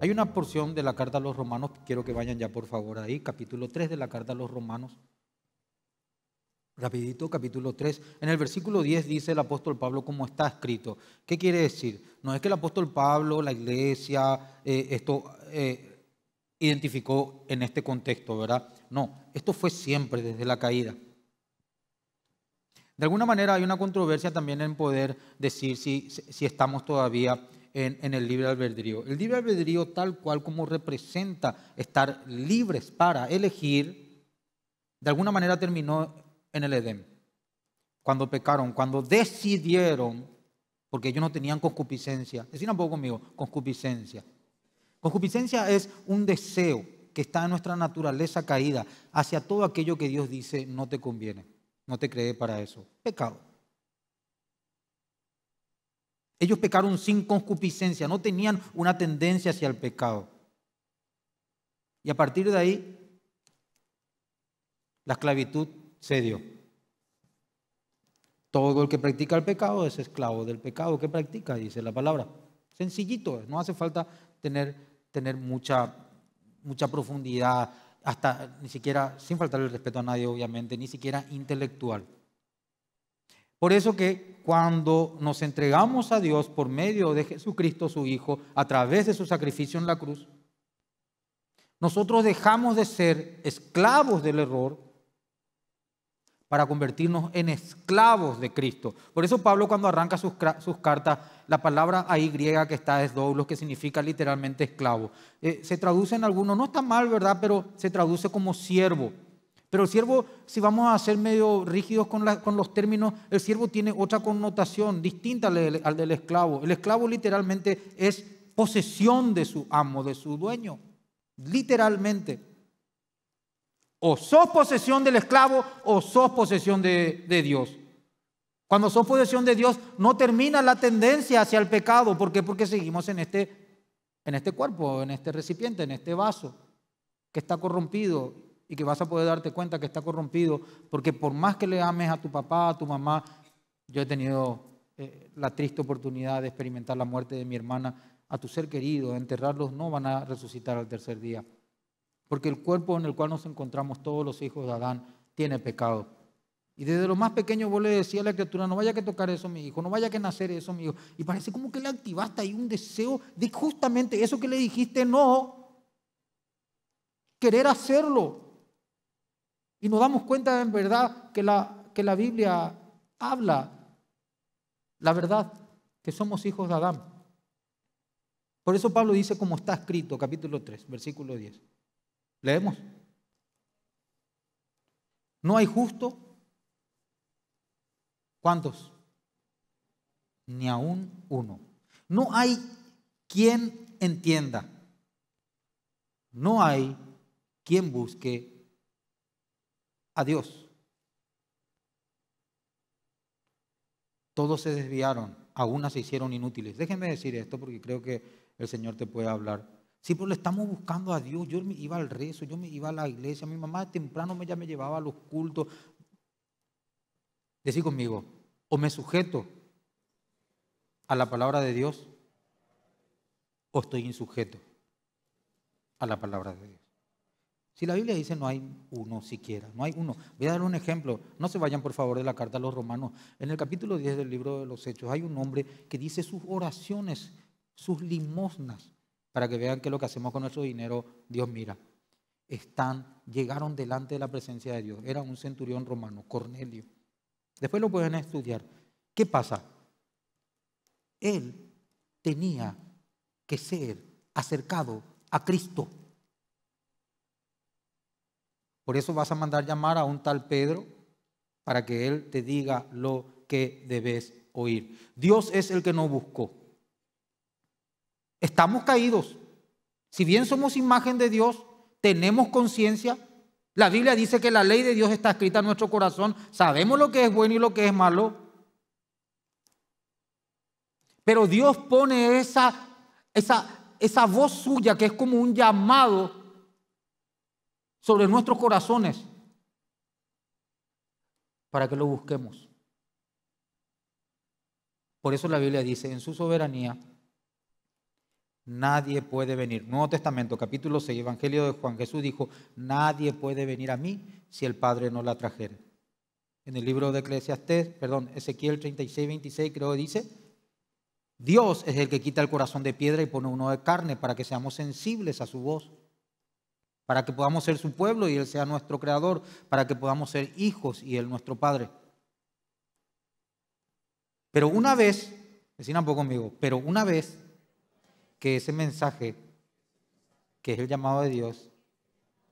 Hay una porción de la carta a los romanos, quiero que vayan ya por favor ahí, capítulo 3 de la carta a los romanos. Rapidito, capítulo 3. En el versículo 10 dice el apóstol Pablo como está escrito. ¿Qué quiere decir? No es que el apóstol Pablo, la iglesia, eh, esto eh, identificó en este contexto, ¿verdad? No, esto fue siempre desde la caída. De alguna manera hay una controversia también en poder decir si, si estamos todavía en, el libre albedrío. El libre albedrío tal cual como representa estar libres para elegir, de alguna manera terminó en el Edén. Cuando pecaron, cuando decidieron, porque ellos no tenían concupiscencia. Decir un poco conmigo, concupiscencia. Concupiscencia es un deseo que está en nuestra naturaleza caída hacia todo aquello que Dios dice no te conviene, no te cree para eso. Pecado. Ellos pecaron sin concupiscencia, no tenían una tendencia hacia el pecado. Y a partir de ahí, la esclavitud se dio. Todo el que practica el pecado es esclavo del pecado que practica, dice la palabra. Sencillito, no hace falta tener, tener mucha, mucha profundidad, hasta ni siquiera, sin faltar el respeto a nadie, obviamente, ni siquiera intelectual. Por eso que cuando nos entregamos a Dios por medio de Jesucristo su Hijo, a través de su sacrificio en la cruz, nosotros dejamos de ser esclavos del error para convertirnos en esclavos de Cristo. Por eso Pablo cuando arranca sus, sus cartas, la palabra ahí griega que está es doulos, que significa literalmente esclavo. Eh, se traduce en algunos, no está mal, ¿verdad? Pero se traduce como siervo. Pero el siervo, si vamos a ser medio rígidos con, los términos, el siervo tiene otra connotación distinta al, del esclavo. El esclavo literalmente es posesión de su amo, de su dueño. Literalmente. O sos posesión del esclavo o sos posesión de, Dios. Cuando sos posesión de Dios, no termina la tendencia hacia el pecado. ¿Por qué? Porque seguimos en este, en este cuerpo, en este recipiente, en este vaso que está corrompido y que vas a poder darte cuenta que está corrompido, porque por más que le ames a tu papá, a tu mamá, yo he tenido eh, la triste oportunidad de experimentar la muerte de mi hermana, a tu ser querido, enterrarlos no van a resucitar al tercer día, porque el cuerpo en el cual nos encontramos todos los hijos de Adán tiene pecado. Y desde lo más pequeño vos le decías a la criatura, no vaya que tocar eso, mi hijo, no vaya que nacer eso, mi hijo. Y parece como que le activaste ahí un deseo de justamente eso que le dijiste, no, querer hacerlo. Y nos damos cuenta en verdad que la, que la Biblia habla la verdad, que somos hijos de Adán. Por eso Pablo dice como está escrito, capítulo 3, versículo 10. Leemos. No hay justo. ¿Cuántos? Ni aún uno. No hay quien entienda. No hay quien busque a Dios. Todos se desviaron, algunas se hicieron inútiles. Déjenme decir esto porque creo que el Señor te puede hablar. Sí, pues le estamos buscando a Dios. Yo me iba al rezo, yo me iba a la iglesia. Mi mamá temprano ya me llevaba a los cultos. Decí conmigo, o me sujeto a la palabra de Dios o estoy insujeto a la palabra de Dios. Si la Biblia dice no hay uno siquiera, no hay uno. Voy a dar un ejemplo. No se vayan por favor de la carta a los romanos. En el capítulo 10 del libro de los Hechos hay un hombre que dice sus oraciones, sus limosnas, para que vean que lo que hacemos con nuestro dinero, Dios mira. Están, llegaron delante de la presencia de Dios. Era un centurión romano, Cornelio. Después lo pueden estudiar. ¿Qué pasa? Él tenía que ser acercado a Cristo por eso vas a mandar llamar a un tal Pedro para que él te diga lo que debes oír. Dios es el que nos buscó. Estamos caídos. Si bien somos imagen de Dios, tenemos conciencia. La Biblia dice que la ley de Dios está escrita en nuestro corazón. Sabemos lo que es bueno y lo que es malo. Pero Dios pone esa, esa, esa voz suya que es como un llamado sobre nuestros corazones para que lo busquemos. Por eso la Biblia dice, en su soberanía, nadie puede venir. Nuevo Testamento, capítulo 6, Evangelio de Juan, Jesús dijo, nadie puede venir a mí si el Padre no la trajera. En el libro de Eclesiastes, perdón, Ezequiel 36, 26 creo que dice, Dios es el que quita el corazón de piedra y pone uno de carne para que seamos sensibles a su voz para que podamos ser su pueblo y Él sea nuestro creador, para que podamos ser hijos y Él nuestro Padre. Pero una vez, si un poco conmigo, pero una vez que ese mensaje, que es el llamado de Dios,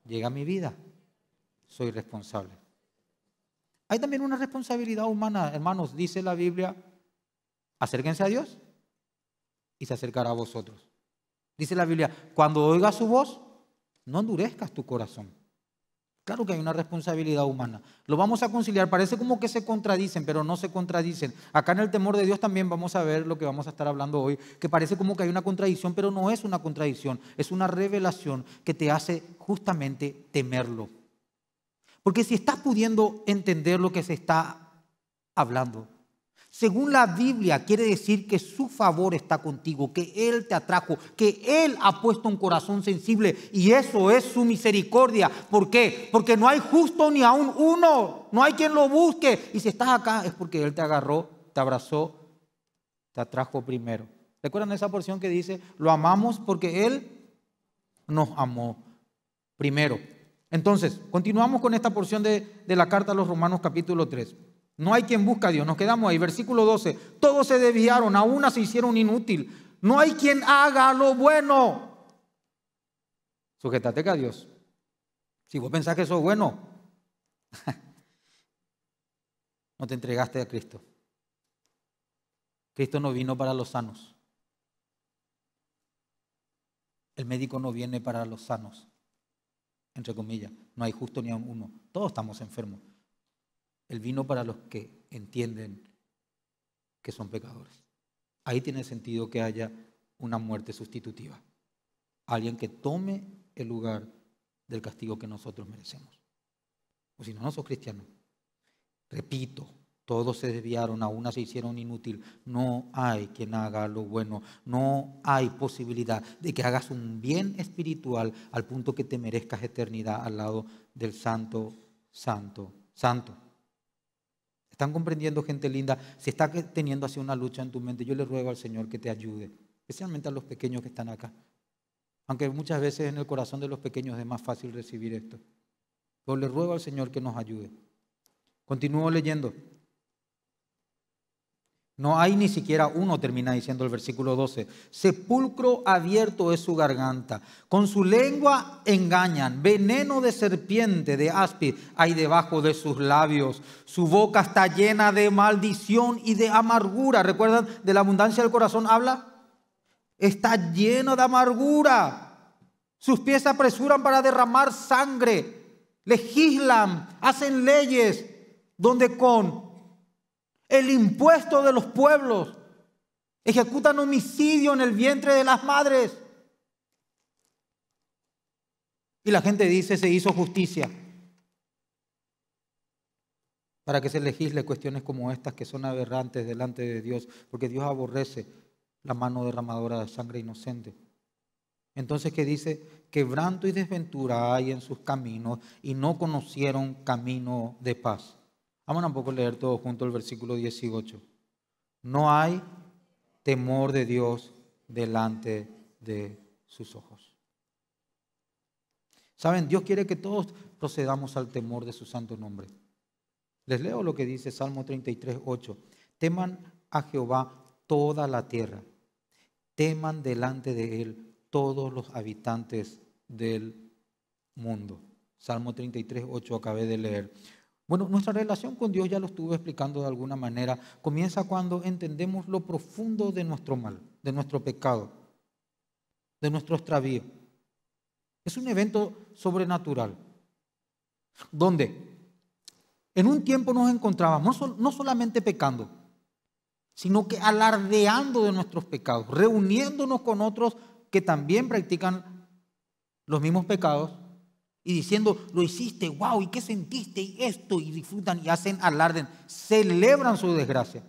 llega a mi vida, soy responsable. Hay también una responsabilidad humana, hermanos, dice la Biblia, acérquense a Dios y se acercará a vosotros. Dice la Biblia, cuando oiga su voz, no endurezcas tu corazón. Claro que hay una responsabilidad humana. Lo vamos a conciliar. Parece como que se contradicen, pero no se contradicen. Acá en el temor de Dios también vamos a ver lo que vamos a estar hablando hoy, que parece como que hay una contradicción, pero no es una contradicción. Es una revelación que te hace justamente temerlo. Porque si estás pudiendo entender lo que se está hablando, según la Biblia, quiere decir que su favor está contigo, que Él te atrajo, que Él ha puesto un corazón sensible y eso es su misericordia. ¿Por qué? Porque no hay justo ni aún uno, no hay quien lo busque. Y si estás acá es porque Él te agarró, te abrazó, te atrajo primero. ¿Recuerdan esa porción que dice, lo amamos porque Él nos amó primero? Entonces, continuamos con esta porción de, de la carta a los Romanos capítulo 3. No hay quien busca a Dios. Nos quedamos ahí. Versículo 12. Todos se desviaron, a una se hicieron inútil. No hay quien haga lo bueno. Sujetate a Dios. Si vos pensás que eso es bueno, no te entregaste a Cristo. Cristo no vino para los sanos. El médico no viene para los sanos, entre comillas. No hay justo ni a uno. Todos estamos enfermos el vino para los que entienden que son pecadores. Ahí tiene sentido que haya una muerte sustitutiva. Alguien que tome el lugar del castigo que nosotros merecemos. O si no, no sos cristiano. Repito, todos se desviaron, a una se hicieron inútil. No hay quien haga lo bueno. No hay posibilidad de que hagas un bien espiritual al punto que te merezcas eternidad al lado del santo, santo, santo están comprendiendo gente linda, si está teniendo así una lucha en tu mente, yo le ruego al Señor que te ayude, especialmente a los pequeños que están acá. Aunque muchas veces en el corazón de los pequeños es más fácil recibir esto. Pero le ruego al Señor que nos ayude. Continúo leyendo. No hay ni siquiera uno, termina diciendo el versículo 12. Sepulcro abierto es su garganta. Con su lengua engañan. Veneno de serpiente, de áspid, hay debajo de sus labios. Su boca está llena de maldición y de amargura. ¿Recuerdan? De la abundancia del corazón habla. Está lleno de amargura. Sus pies se apresuran para derramar sangre. Legislan, hacen leyes donde con el impuesto de los pueblos, ejecutan homicidio en el vientre de las madres. Y la gente dice, se hizo justicia. Para que se legisle cuestiones como estas que son aberrantes delante de Dios, porque Dios aborrece la mano derramadora de sangre inocente. Entonces, ¿qué dice? Quebranto y desventura hay en sus caminos y no conocieron camino de paz. Vamos a poco leer todos juntos el versículo 18. No hay temor de Dios delante de sus ojos. Saben, Dios quiere que todos procedamos al temor de su santo nombre. Les leo lo que dice Salmo 33, 8. Teman a Jehová toda la tierra. Teman delante de él todos los habitantes del mundo. Salmo 33, 8 acabé de leer. Bueno, nuestra relación con Dios ya lo estuve explicando de alguna manera. Comienza cuando entendemos lo profundo de nuestro mal, de nuestro pecado, de nuestro extravío. Es un evento sobrenatural, donde en un tiempo nos encontrábamos no solamente pecando, sino que alardeando de nuestros pecados, reuniéndonos con otros que también practican los mismos pecados y diciendo, lo hiciste, wow, ¿y qué sentiste? Y esto, y disfrutan y hacen alarden, celebran su desgracia.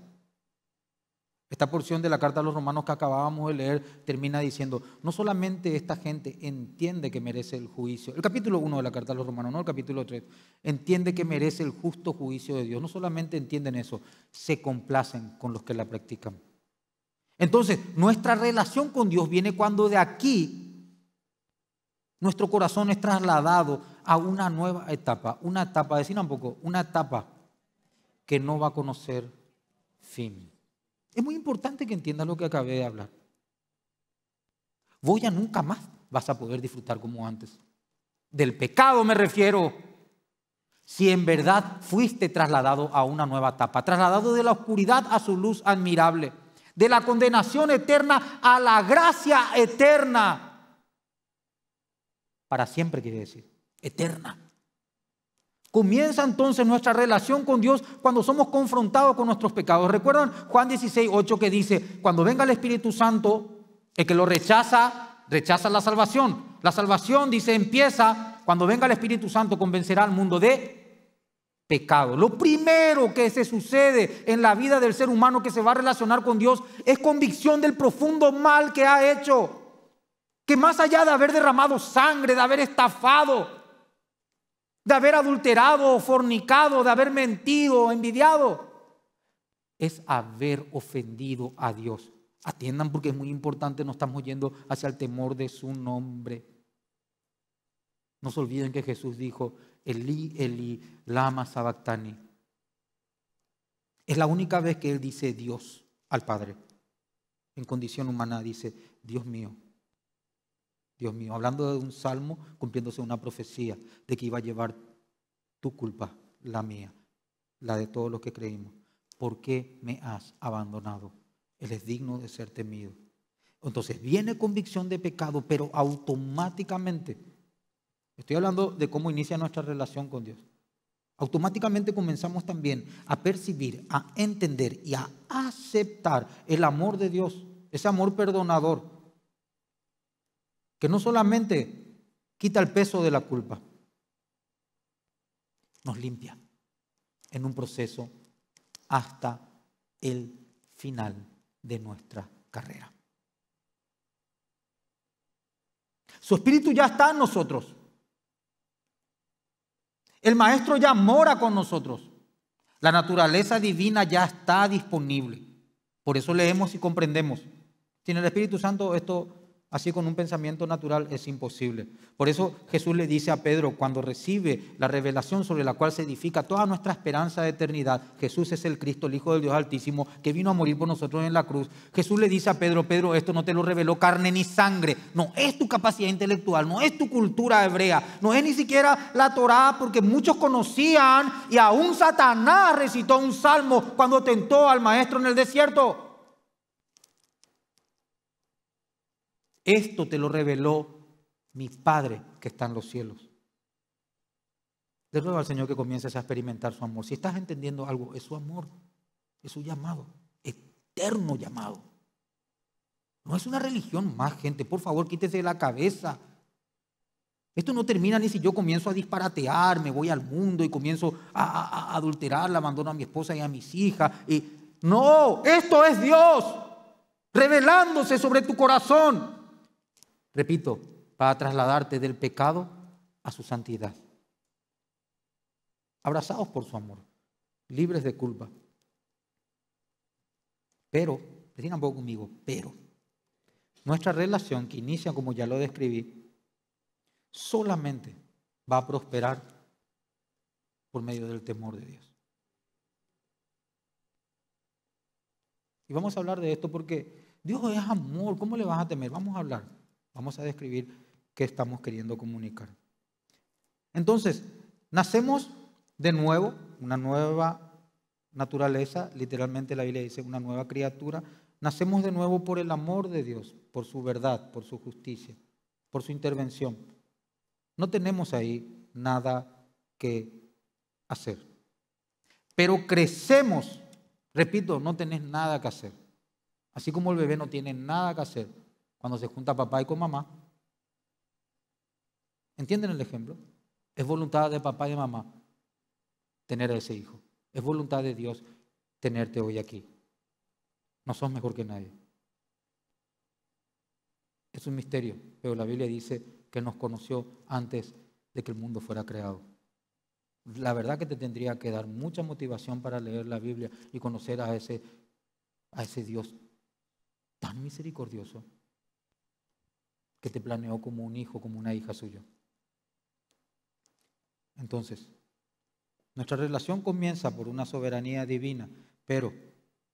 Esta porción de la carta a los romanos que acabábamos de leer termina diciendo, no solamente esta gente entiende que merece el juicio, el capítulo 1 de la carta a los romanos, no el capítulo 3, entiende que merece el justo juicio de Dios, no solamente entienden eso, se complacen con los que la practican. Entonces, nuestra relación con Dios viene cuando de aquí nuestro corazón es trasladado a una nueva etapa, una etapa, decir un poco, una etapa que no va a conocer fin. Es muy importante que entiendas lo que acabé de hablar. Voy ya nunca más vas a poder disfrutar como antes. Del pecado me refiero. Si en verdad fuiste trasladado a una nueva etapa, trasladado de la oscuridad a su luz admirable, de la condenación eterna a la gracia eterna para siempre quiere decir. Eterna. Comienza entonces nuestra relación con Dios cuando somos confrontados con nuestros pecados. ¿Recuerdan Juan 16, 8 que dice, cuando venga el Espíritu Santo, el que lo rechaza, rechaza la salvación. La salvación, dice, empieza cuando venga el Espíritu Santo, convencerá al mundo de pecado. Lo primero que se sucede en la vida del ser humano que se va a relacionar con Dios es convicción del profundo mal que ha hecho que más allá de haber derramado sangre, de haber estafado, de haber adulterado, fornicado, de haber mentido, envidiado, es haber ofendido a Dios. Atiendan porque es muy importante, No estamos yendo hacia el temor de su nombre. No se olviden que Jesús dijo, Eli, Eli, lama sabactani. Es la única vez que Él dice Dios al Padre. En condición humana dice, Dios mío, Dios mío, hablando de un salmo, cumpliéndose una profecía de que iba a llevar tu culpa, la mía, la de todos los que creímos. ¿Por qué me has abandonado? Él es digno de ser temido. Entonces viene convicción de pecado, pero automáticamente, estoy hablando de cómo inicia nuestra relación con Dios, automáticamente comenzamos también a percibir, a entender y a aceptar el amor de Dios, ese amor perdonador que no solamente quita el peso de la culpa, nos limpia en un proceso hasta el final de nuestra carrera. Su espíritu ya está en nosotros. El maestro ya mora con nosotros. La naturaleza divina ya está disponible. Por eso leemos y comprendemos. Tiene el Espíritu Santo esto Así con un pensamiento natural es imposible. Por eso Jesús le dice a Pedro, cuando recibe la revelación sobre la cual se edifica toda nuestra esperanza de eternidad, Jesús es el Cristo, el Hijo del Dios Altísimo, que vino a morir por nosotros en la cruz. Jesús le dice a Pedro, Pedro, esto no te lo reveló carne ni sangre, no es tu capacidad intelectual, no es tu cultura hebrea, no es ni siquiera la Torah porque muchos conocían y aún Satanás recitó un salmo cuando tentó al maestro en el desierto. Esto te lo reveló mi Padre que está en los cielos. Le ruego al Señor que comiences a experimentar su amor. Si estás entendiendo algo, es su amor, es su llamado, eterno llamado. No es una religión más, gente. Por favor, quítese de la cabeza. Esto no termina ni si yo comienzo a disparatear, me voy al mundo y comienzo a, a adulterar, abandono a mi esposa y a mis hijas. Y... No, esto es Dios revelándose sobre tu corazón repito, para trasladarte del pecado a su santidad. Abrazados por su amor, libres de culpa. Pero, decían un poco conmigo, pero, nuestra relación que inicia, como ya lo describí, solamente va a prosperar por medio del temor de Dios. Y vamos a hablar de esto porque Dios es amor, ¿cómo le vas a temer? Vamos a hablar. Vamos a describir qué estamos queriendo comunicar. Entonces, nacemos de nuevo, una nueva naturaleza, literalmente la Biblia dice una nueva criatura, nacemos de nuevo por el amor de Dios, por su verdad, por su justicia, por su intervención. No tenemos ahí nada que hacer. Pero crecemos, repito, no tenés nada que hacer. Así como el bebé no tiene nada que hacer, cuando se junta papá y con mamá. ¿Entienden el ejemplo? Es voluntad de papá y de mamá tener a ese hijo. Es voluntad de Dios tenerte hoy aquí. No sos mejor que nadie. Es un misterio, pero la Biblia dice que nos conoció antes de que el mundo fuera creado. La verdad que te tendría que dar mucha motivación para leer la Biblia y conocer a ese, a ese Dios tan misericordioso que te planeó como un hijo, como una hija suya. Entonces, nuestra relación comienza por una soberanía divina, pero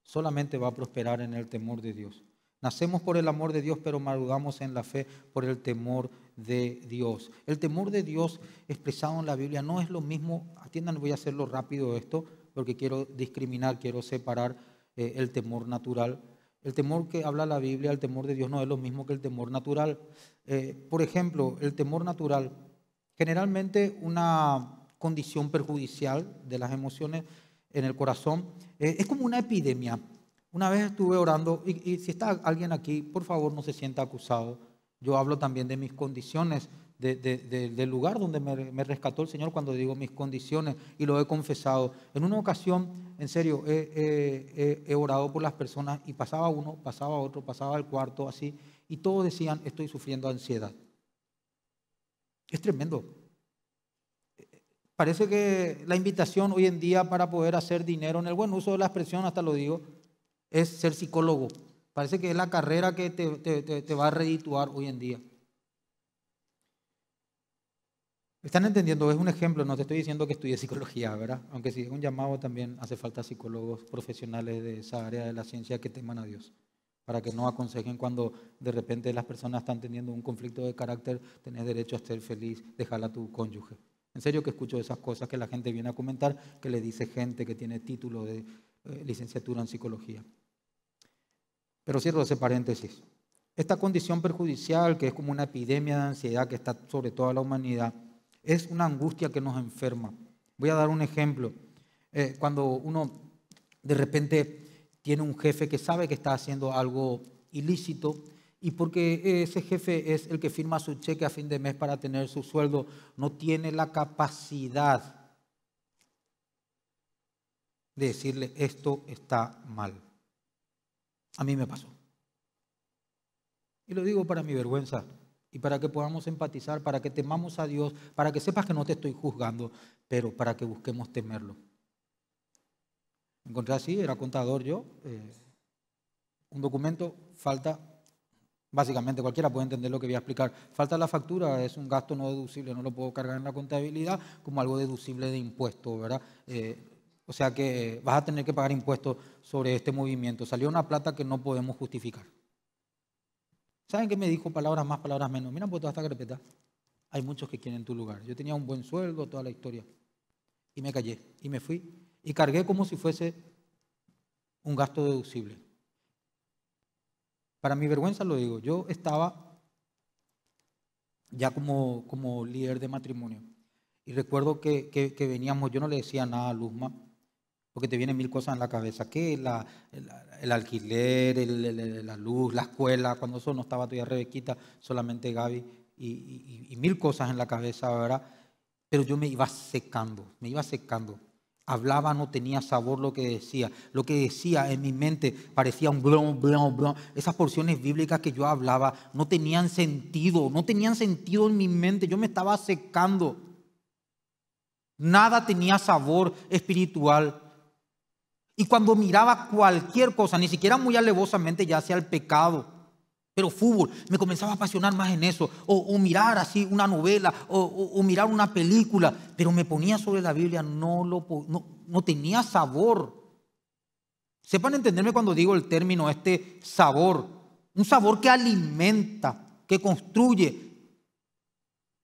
solamente va a prosperar en el temor de Dios. Nacemos por el amor de Dios, pero maduramos en la fe por el temor de Dios. El temor de Dios expresado en la Biblia no es lo mismo, atiendan, voy a hacerlo rápido esto, porque quiero discriminar, quiero separar eh, el temor natural el temor que habla la Biblia, el temor de Dios no es lo mismo que el temor natural. Eh, por ejemplo, el temor natural, generalmente una condición perjudicial de las emociones en el corazón, eh, es como una epidemia. Una vez estuve orando, y, y si está alguien aquí, por favor no se sienta acusado. Yo hablo también de mis condiciones del lugar donde me, rescató el Señor cuando digo mis condiciones y lo he confesado. En una ocasión, en serio, he, orado por las personas y pasaba uno, pasaba otro, pasaba el cuarto, así, y todos decían, estoy sufriendo ansiedad. Es tremendo. Parece que la invitación hoy en día para poder hacer dinero, en el buen uso de la expresión, hasta lo digo, es ser psicólogo. Parece que es la carrera que te, te va a redituar hoy en día. ¿Están entendiendo? Es un ejemplo, no te estoy diciendo que estudie psicología, ¿verdad? Aunque si es un llamado también hace falta psicólogos profesionales de esa área de la ciencia que teman a Dios, para que no aconsejen cuando de repente las personas están teniendo un conflicto de carácter, tenés derecho a ser feliz, dejarla a tu cónyuge. En serio que escucho esas cosas que la gente viene a comentar, que le dice gente que tiene título de eh, licenciatura en psicología. Pero cierro ese paréntesis. Esta condición perjudicial, que es como una epidemia de ansiedad que está sobre toda la humanidad, es una angustia que nos enferma. Voy a dar un ejemplo. Eh, cuando uno de repente tiene un jefe que sabe que está haciendo algo ilícito y porque eh, ese jefe es el que firma su cheque a fin de mes para tener su sueldo, no tiene la capacidad de decirle esto está mal. A mí me pasó. Y lo digo para mi vergüenza y para que podamos empatizar, para que temamos a Dios, para que sepas que no te estoy juzgando, pero para que busquemos temerlo. encontré así, era contador yo, eh, un documento, falta, básicamente cualquiera puede entender lo que voy a explicar, falta la factura, es un gasto no deducible, no lo puedo cargar en la contabilidad como algo deducible de impuesto, ¿verdad? Eh, o sea que vas a tener que pagar impuestos sobre este movimiento. Salió una plata que no podemos justificar. ¿Saben qué me dijo? Palabras más, palabras menos. Mira por toda esta carpeta. Hay muchos que quieren tu lugar. Yo tenía un buen sueldo, toda la historia. Y me callé y me fui. Y cargué como si fuese un gasto deducible. Para mi vergüenza lo digo. Yo estaba ya como, como líder de matrimonio. Y recuerdo que, que, que veníamos, yo no le decía nada a Luzma, porque te vienen mil cosas en la cabeza. ¿Qué? el, alquiler, la luz, la escuela, cuando eso no estaba todavía Rebequita, solamente Gaby, y, y mil cosas en la cabeza, ¿verdad? Pero yo me iba secando, me iba secando. Hablaba, no tenía sabor lo que decía. Lo que decía en mi mente parecía un blon, blon, blon. Esas porciones bíblicas que yo hablaba no tenían sentido, no tenían sentido en mi mente. Yo me estaba secando. Nada tenía sabor espiritual. Y cuando miraba cualquier cosa, ni siquiera muy alevosamente, ya sea el pecado, pero fútbol, me comenzaba a apasionar más en eso, o, mirar así una novela, o, mirar una película, pero me ponía sobre la Biblia, no, lo, no tenía sabor. Sepan entenderme cuando digo el término este sabor, un sabor que alimenta, que construye,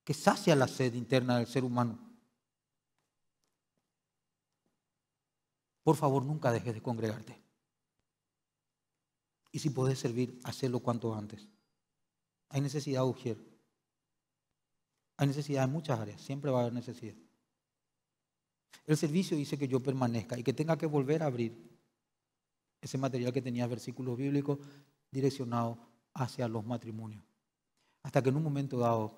que sacia la sed interna del ser humano. por favor nunca dejes de congregarte. Y si puedes servir, hacelo cuanto antes. Hay necesidad, urgente. Hay necesidad en muchas áreas, siempre va a haber necesidad. El servicio dice que yo permanezca y que tenga que volver a abrir ese material que tenía versículos bíblicos direccionado hacia los matrimonios. Hasta que en un momento dado,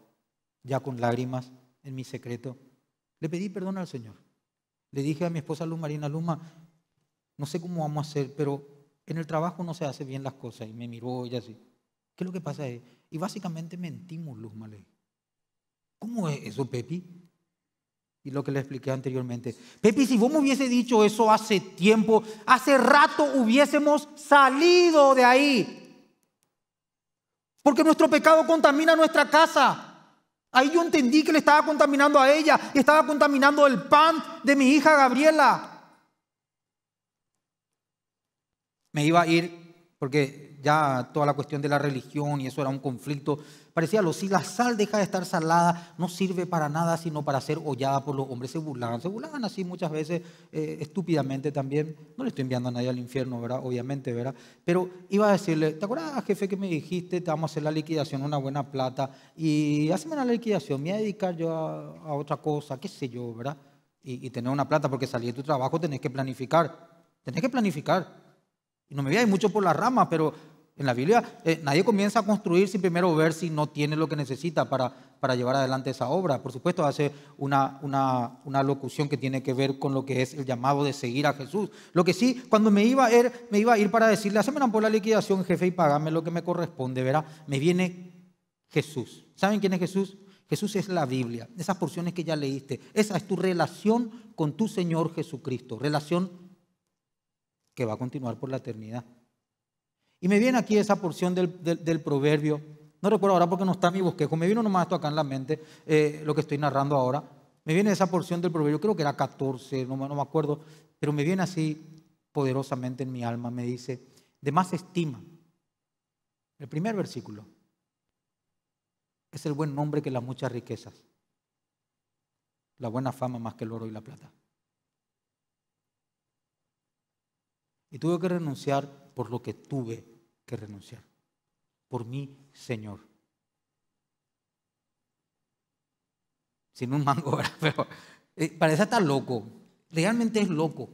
ya con lágrimas, en mi secreto, le pedí perdón al Señor. Le dije a mi esposa Luz Marina, Luma, no sé cómo vamos a hacer, pero en el trabajo no se hace bien las cosas. Y me miró y así. ¿Qué es lo que pasa? Eh?". Y básicamente mentimos, Luz ¿Cómo es eso, Pepi? Y lo que le expliqué anteriormente. Pepi, si vos me hubiese dicho eso hace tiempo, hace rato hubiésemos salido de ahí. Porque nuestro pecado contamina nuestra casa. Ahí yo entendí que le estaba contaminando a ella, y estaba contaminando el pan de mi hija Gabriela. Me iba a ir, porque ya toda la cuestión de la religión y eso era un conflicto parecía lo si la sal deja de estar salada, no sirve para nada sino para ser hollada por los hombres. Se burlaban, se burlaban así muchas veces, eh, estúpidamente también. No le estoy enviando a nadie al infierno, ¿verdad? Obviamente, ¿verdad? Pero iba a decirle, ¿te acuerdas, jefe, que me dijiste, te vamos a hacer la liquidación, una buena plata, y hazme la liquidación, me voy a dedicar yo a, otra cosa, qué sé yo, ¿verdad? Y, y, tener una plata, porque salir de tu trabajo tenés que planificar, tenés que planificar. Y no me voy a ir mucho por la rama, pero en la Biblia eh, nadie comienza a construir sin primero ver si no tiene lo que necesita para, para llevar adelante esa obra. Por supuesto, hace una, una, locución que tiene que ver con lo que es el llamado de seguir a Jesús. Lo que sí, cuando me iba a ir, me iba a ir para decirle, hazme por la liquidación, jefe, y pagame lo que me corresponde, verá, me viene Jesús. ¿Saben quién es Jesús? Jesús es la Biblia, esas porciones que ya leíste. Esa es tu relación con tu Señor Jesucristo, relación que va a continuar por la eternidad. Y me viene aquí esa porción del, proverbio. No recuerdo ahora porque no está mi bosquejo. Me vino nomás esto acá en la mente, eh, lo que estoy narrando ahora. Me viene esa porción del proverbio, creo que era 14, no, no me acuerdo, pero me viene así poderosamente en mi alma. Me dice, de más estima. El primer versículo es el buen nombre que las muchas riquezas, la buena fama más que el oro y la plata. Y tuve que renunciar por lo que tuve que renunciar por mí Señor. Sin un mango, ¿verdad? Pero eh, parece estar loco. Realmente es loco.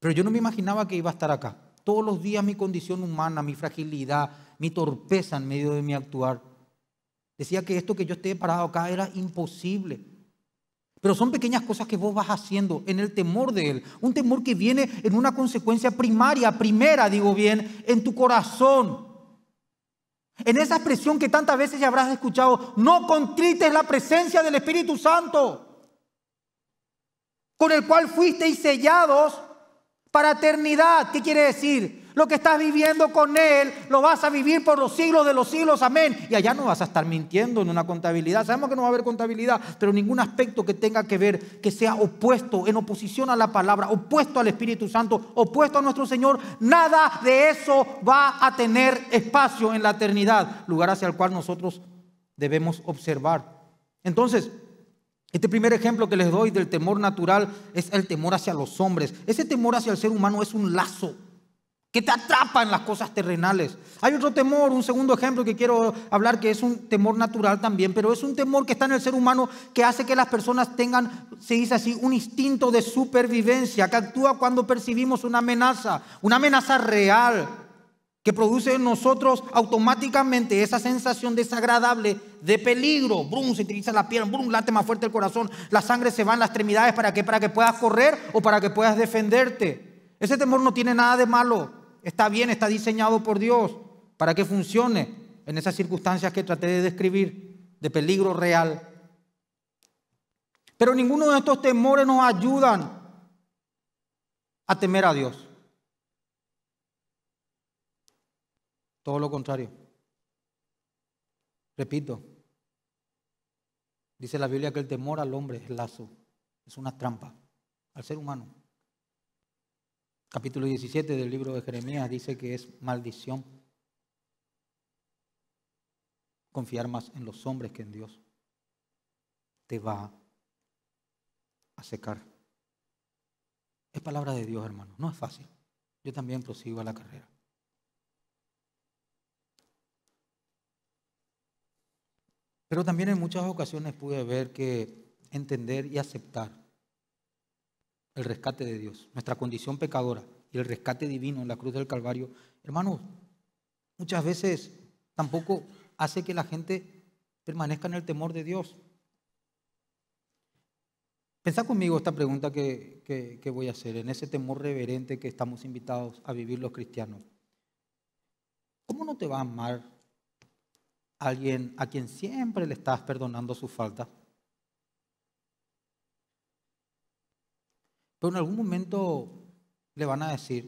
Pero yo no me imaginaba que iba a estar acá. Todos los días mi condición humana, mi fragilidad, mi torpeza en medio de mi actuar. Decía que esto que yo esté parado acá era imposible. Pero son pequeñas cosas que vos vas haciendo en el temor de Él. Un temor que viene en una consecuencia primaria, primera, digo bien, en tu corazón. En esa expresión que tantas veces ya habrás escuchado, no contrites la presencia del Espíritu Santo, con el cual fuisteis sellados para eternidad. ¿Qué quiere decir? Lo que estás viviendo con Él lo vas a vivir por los siglos de los siglos, amén. Y allá no vas a estar mintiendo en una contabilidad. Sabemos que no va a haber contabilidad, pero ningún aspecto que tenga que ver, que sea opuesto, en oposición a la palabra, opuesto al Espíritu Santo, opuesto a nuestro Señor, nada de eso va a tener espacio en la eternidad, lugar hacia el cual nosotros debemos observar. Entonces, este primer ejemplo que les doy del temor natural es el temor hacia los hombres. Ese temor hacia el ser humano es un lazo que te atrapan las cosas terrenales. Hay otro temor, un segundo ejemplo que quiero hablar, que es un temor natural también, pero es un temor que está en el ser humano que hace que las personas tengan, se dice así, un instinto de supervivencia, que actúa cuando percibimos una amenaza, una amenaza real, que produce en nosotros automáticamente esa sensación desagradable de peligro. Brum, se utiliza la piel, brum, late más fuerte el corazón, la sangre se va en las extremidades para que, para que puedas correr o para que puedas defenderte. Ese temor no tiene nada de malo está bien, está diseñado por Dios para que funcione en esas circunstancias que traté de describir, de peligro real. Pero ninguno de estos temores nos ayudan a temer a Dios. Todo lo contrario. Repito, dice la Biblia que el temor al hombre es lazo, es una trampa al ser humano capítulo 17 del libro de Jeremías dice que es maldición confiar más en los hombres que en Dios. Te va a secar. Es palabra de Dios, hermano. No es fácil. Yo también prosigo a la carrera. Pero también en muchas ocasiones pude ver que entender y aceptar el rescate de Dios, nuestra condición pecadora y el rescate divino en la cruz del Calvario, hermanos, muchas veces tampoco hace que la gente permanezca en el temor de Dios. Pensá conmigo esta pregunta que, que, voy a hacer, en ese temor reverente que estamos invitados a vivir los cristianos. ¿Cómo no te va a amar alguien a quien siempre le estás perdonando sus faltas? Pero en algún momento le van a decir,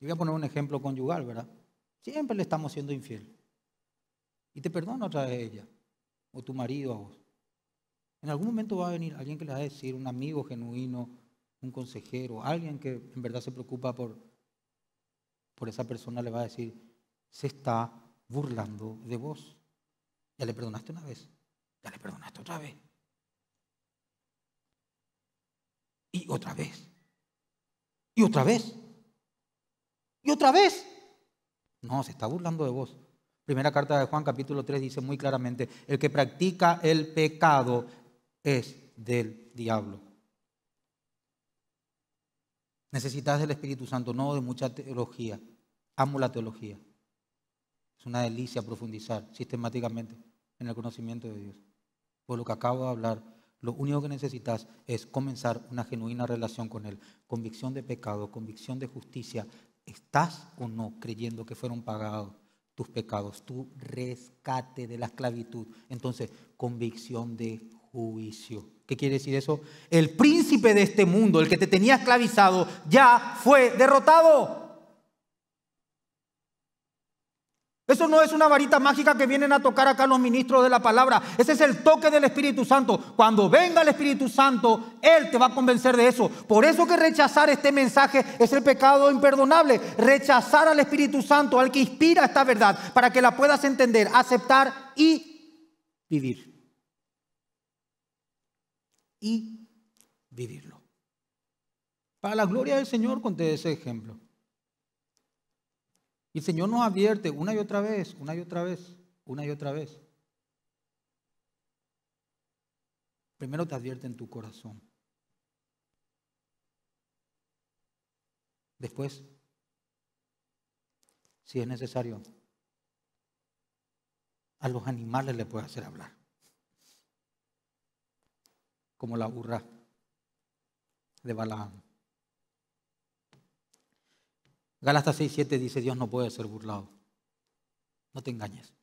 y voy a poner un ejemplo conyugal, ¿verdad? Siempre le estamos siendo infiel. Y te perdona otra vez ella, o tu marido a vos. En algún momento va a venir alguien que le va a decir, un amigo genuino, un consejero, alguien que en verdad se preocupa por, por esa persona, le va a decir, se está burlando de vos. Ya le perdonaste una vez, ya le perdonaste otra vez. Y otra vez. Y otra vez. Y otra vez. No, se está burlando de vos. Primera carta de Juan capítulo 3 dice muy claramente, el que practica el pecado es del diablo. Necesitas del Espíritu Santo, no de mucha teología. Amo la teología. Es una delicia profundizar sistemáticamente en el conocimiento de Dios. Por lo que acabo de hablar, lo único que necesitas es comenzar una genuina relación con Él. Convicción de pecado, convicción de justicia. ¿Estás o no creyendo que fueron pagados tus pecados? Tu rescate de la esclavitud. Entonces, convicción de juicio. ¿Qué quiere decir eso? El príncipe de este mundo, el que te tenía esclavizado, ya fue derrotado. Eso no es una varita mágica que vienen a tocar acá los ministros de la palabra. Ese es el toque del Espíritu Santo. Cuando venga el Espíritu Santo, Él te va a convencer de eso. Por eso que rechazar este mensaje es el pecado imperdonable. Rechazar al Espíritu Santo, al que inspira esta verdad, para que la puedas entender, aceptar y vivir. Y vivirlo. Para la gloria del Señor conté ese ejemplo. Y el Señor nos advierte una y otra vez, una y otra vez, una y otra vez. Primero te advierte en tu corazón. Después, si es necesario, a los animales le puede hacer hablar. Como la burra de Balaam. Galatas 7 dice, Dios no puede ser burlado. No te engañes.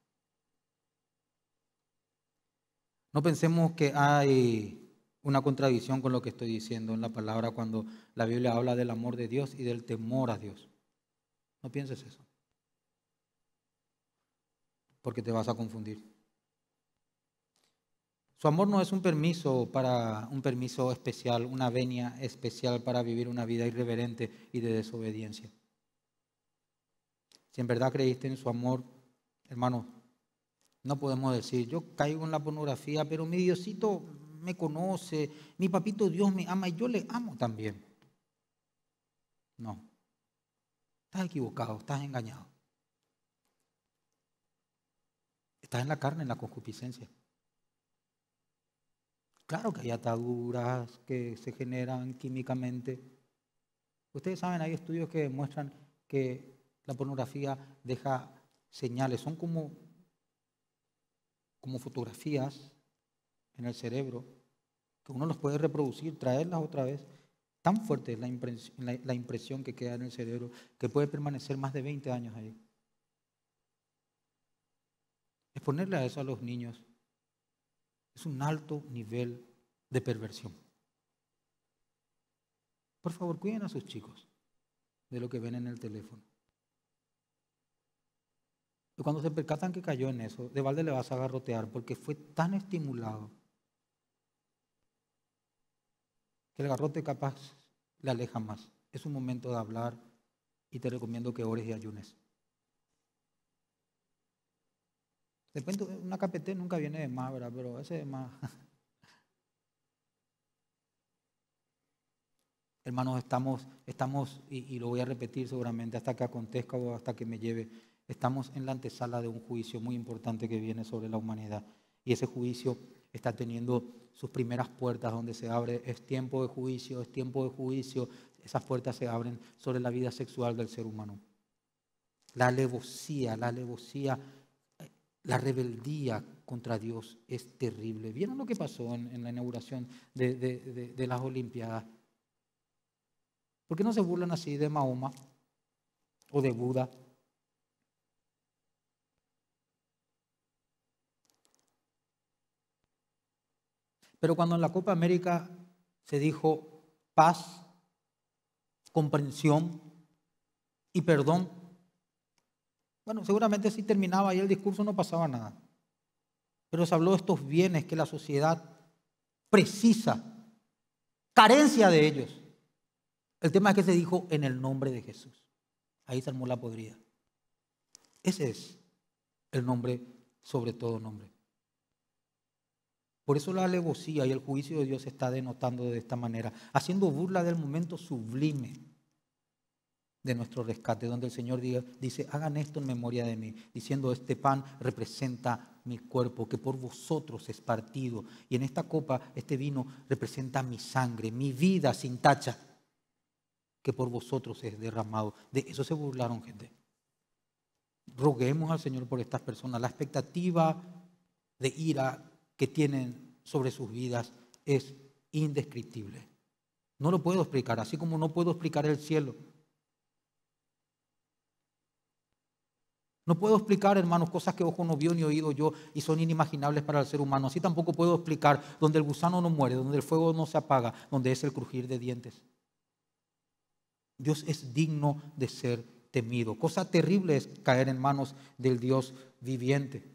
No pensemos que hay una contradicción con lo que estoy diciendo en la palabra cuando la Biblia habla del amor de Dios y del temor a Dios. No pienses eso. Porque te vas a confundir. Su amor no es un permiso para un permiso especial, una venia especial para vivir una vida irreverente y de desobediencia. Si en verdad creíste en su amor, hermano, no podemos decir, yo caigo en la pornografía, pero mi Diosito me conoce, mi papito Dios me ama y yo le amo también. No. Estás equivocado, estás engañado. Estás en la carne, en la concupiscencia. Claro que hay ataduras que se generan químicamente. Ustedes saben, hay estudios que demuestran que la pornografía deja señales, son como, como fotografías en el cerebro que uno los puede reproducir, traerlas otra vez. Tan fuerte es la impresión, la impresión que queda en el cerebro que puede permanecer más de 20 años ahí. Exponerle a eso a los niños es un alto nivel de perversión. Por favor, cuiden a sus chicos de lo que ven en el teléfono. Y cuando se percatan que cayó en eso, de balde le vas a garrotear porque fue tan estimulado que el garrote capaz le aleja más. Es un momento de hablar y te recomiendo que ores y ayunes. De repente una capete nunca viene de más, ¿verdad? Pero ese es más. Hermanos, estamos, estamos, y, y, lo voy a repetir seguramente hasta que acontezca o hasta que me lleve. Estamos en la antesala de un juicio muy importante que viene sobre la humanidad. Y ese juicio está teniendo sus primeras puertas donde se abre, es tiempo de juicio, es tiempo de juicio, esas puertas se abren sobre la vida sexual del ser humano. La alevosía, la alevosía, la rebeldía contra Dios es terrible. ¿Vieron lo que pasó en, la inauguración de las Olimpiadas? ¿Por qué no se burlan así de Mahoma o de Buda Pero cuando en la Copa América se dijo paz, comprensión y perdón, bueno, seguramente si terminaba ahí el discurso no pasaba nada. Pero se habló de estos bienes que la sociedad precisa, carencia de ellos. El tema es que se dijo en el nombre de Jesús. Ahí se armó la podrida. Ese es el nombre sobre todo nombre. Por eso la alevosía y el juicio de Dios se está denotando de esta manera, haciendo burla del momento sublime de nuestro rescate, donde el Señor dice, hagan esto en memoria de mí, diciendo, este pan representa mi cuerpo, que por vosotros es partido, y en esta copa, este vino representa mi sangre, mi vida sin tacha, que por vosotros es derramado. De eso se burlaron, gente. Roguemos al Señor por estas personas. La expectativa de ira que tienen sobre sus vidas es indescriptible. No lo puedo explicar, así como no puedo explicar el cielo. No puedo explicar, hermanos, cosas que ojo no vio ni oído yo y son inimaginables para el ser humano. Así tampoco puedo explicar donde el gusano no muere, donde el fuego no se apaga, donde es el crujir de dientes. Dios es digno de ser temido. Cosa terrible es caer en manos del Dios viviente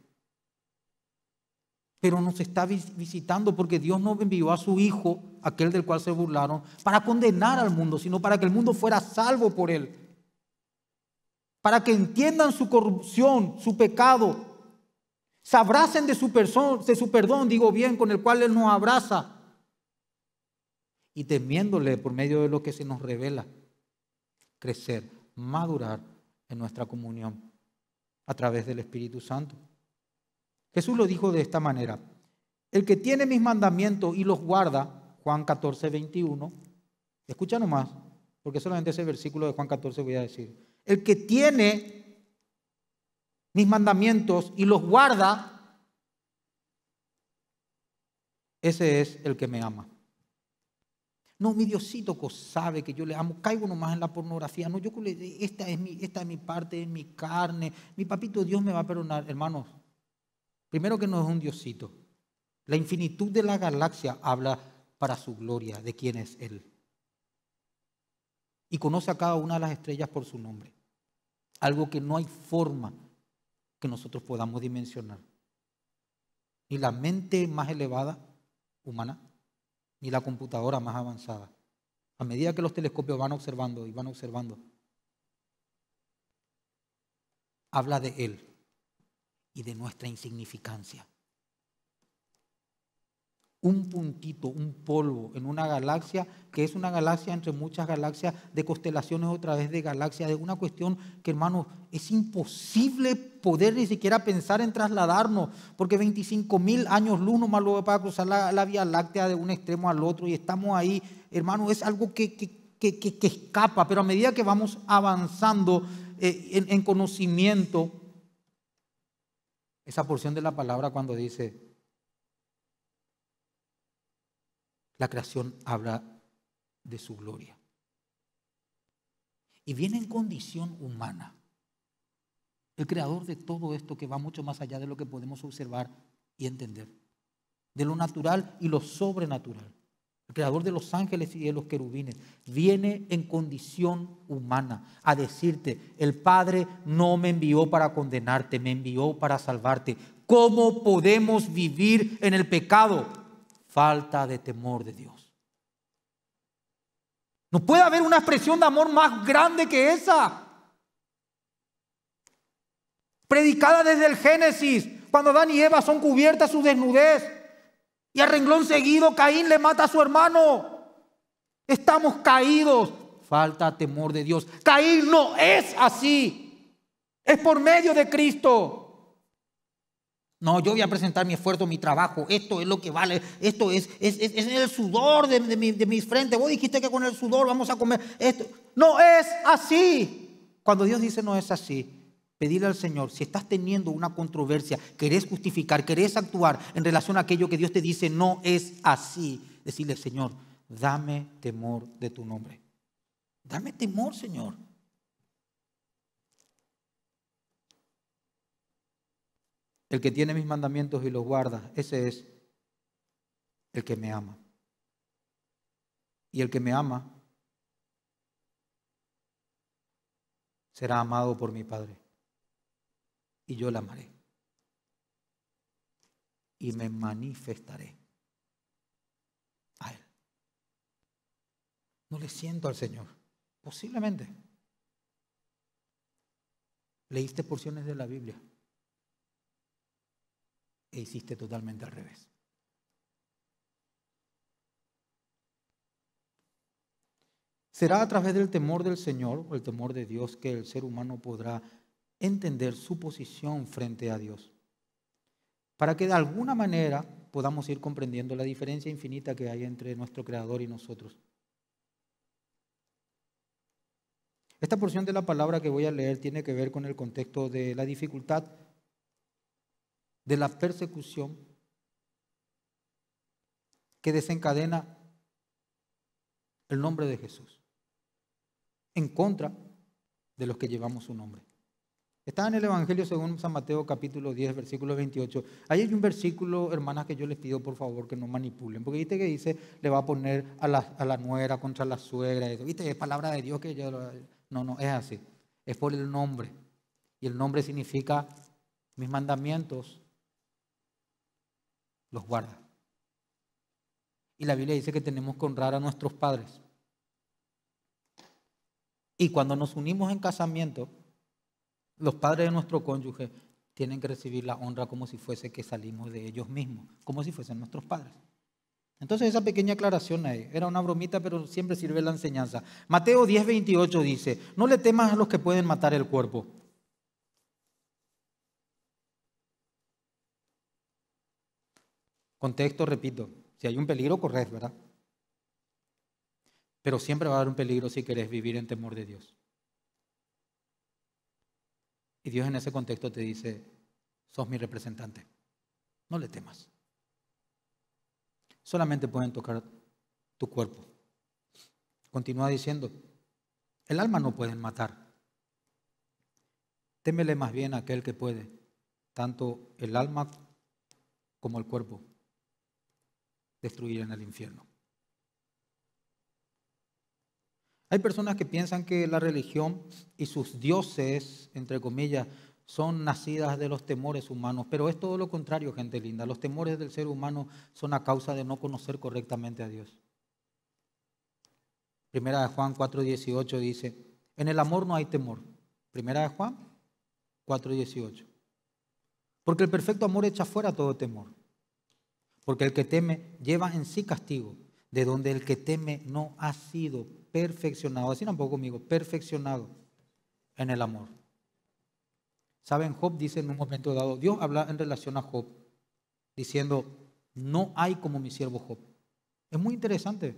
pero nos está visitando porque Dios no envió a su Hijo, aquel del cual se burlaron, para condenar al mundo, sino para que el mundo fuera salvo por él. Para que entiendan su corrupción, su pecado, se abracen de su, de su perdón, digo bien, con el cual Él nos abraza. Y temiéndole por medio de lo que se nos revela, crecer, madurar en nuestra comunión a través del Espíritu Santo. Jesús lo dijo de esta manera. El que tiene mis mandamientos y los guarda, Juan 14, 21, escucha nomás, porque solamente ese versículo de Juan 14 voy a decir. El que tiene mis mandamientos y los guarda, ese es el que me ama. No, mi Diosito sabe que yo le amo. Caigo nomás en la pornografía. No, yo esta es esta es mi parte, es mi carne. Mi papito Dios me va a perdonar. Hermanos, Primero que no es un diosito. La infinitud de la galaxia habla para su gloria de quién es Él. Y conoce a cada una de las estrellas por su nombre. Algo que no hay forma que nosotros podamos dimensionar. Ni la mente más elevada humana, ni la computadora más avanzada. A medida que los telescopios van observando y van observando, habla de Él y de nuestra insignificancia. Un puntito, un polvo en una galaxia que es una galaxia entre muchas galaxias, de constelaciones otra vez de galaxias, de una cuestión que hermanos es imposible poder ni siquiera pensar en trasladarnos, porque 25.000 años luz nomás luego para cruzar la, Vía Láctea de un extremo al otro y estamos ahí, hermano, es algo que, que, escapa, pero a medida que vamos avanzando eh, en conocimiento, esa porción de la palabra cuando dice, la creación habla de su gloria. Y viene en condición humana. El creador de todo esto que va mucho más allá de lo que podemos observar y entender. De lo natural y lo sobrenatural el creador de los ángeles y de los querubines, viene en condición humana a decirte, el Padre no me envió para condenarte, me envió para salvarte. ¿Cómo podemos vivir en el pecado? Falta de temor de Dios. No puede haber una expresión de amor más grande que esa. Predicada desde el Génesis, cuando Adán y Eva son cubiertas su desnudez y a renglón seguido Caín le mata a su hermano. Estamos caídos. Falta temor de Dios. Caín no es así. Es por medio de Cristo. No, yo voy a presentar mi esfuerzo, mi trabajo. Esto es lo que vale. Esto es, es, el sudor de, mi, de, mis frentes. Vos dijiste que con el sudor vamos a comer esto. No es así. Cuando Dios dice no es así, Pedirle al Señor, si estás teniendo una controversia, querés justificar, querés actuar en relación a aquello que Dios te dice no es así, decirle, Señor, dame temor de tu nombre. Dame temor, Señor. El que tiene mis mandamientos y los guarda, ese es el que me ama. Y el que me ama será amado por mi Padre y yo la amaré. Y me manifestaré a Él. No le siento al Señor. Posiblemente. Leíste porciones de la Biblia e hiciste totalmente al revés. Será a través del temor del Señor, o el temor de Dios, que el ser humano podrá entender su posición frente a Dios, para que de alguna manera podamos ir comprendiendo la diferencia infinita que hay entre nuestro Creador y nosotros. Esta porción de la palabra que voy a leer tiene que ver con el contexto de la dificultad, de la persecución que desencadena el nombre de Jesús en contra de los que llevamos su nombre. Está en el Evangelio según San Mateo capítulo 10, versículo 28. Ahí hay un versículo, hermanas, que yo les pido por favor que no manipulen, porque viste que dice, le va a poner a la, nuera contra la suegra, viste, es palabra de Dios que yo... No, no, es así. Es por el nombre. Y el nombre significa mis mandamientos los guarda. Y la Biblia dice que tenemos que honrar a nuestros padres. Y cuando nos unimos en casamiento, los padres de nuestro cónyuge tienen que recibir la honra como si fuese que salimos de ellos mismos, como si fuesen nuestros padres. Entonces esa pequeña aclaración ahí, era una bromita, pero siempre sirve la enseñanza. Mateo 10.28 dice, no le temas a los que pueden matar el cuerpo. Contexto, repito, si hay un peligro, corres, ¿verdad? Pero siempre va a haber un peligro si querés vivir en temor de Dios. Y Dios en ese contexto te dice, sos mi representante. No le temas. Solamente pueden tocar tu cuerpo. Continúa diciendo, el alma no pueden matar. Témele más bien a aquel que puede, tanto el alma como el cuerpo, destruir en el infierno. Hay personas que piensan que la religión y sus dioses, entre comillas, son nacidas de los temores humanos, pero es todo lo contrario, gente linda. Los temores del ser humano son a causa de no conocer correctamente a Dios. Primera de Juan 4:18 dice, en el amor no hay temor. Primera de Juan 4:18. Porque el perfecto amor echa fuera todo temor. Porque el que teme lleva en sí castigo, de donde el que teme no ha sido perfeccionado, así tampoco conmigo, perfeccionado en el amor. Saben, Job dice en un momento dado, Dios habla en relación a Job, diciendo, no hay como mi siervo Job. Es muy interesante.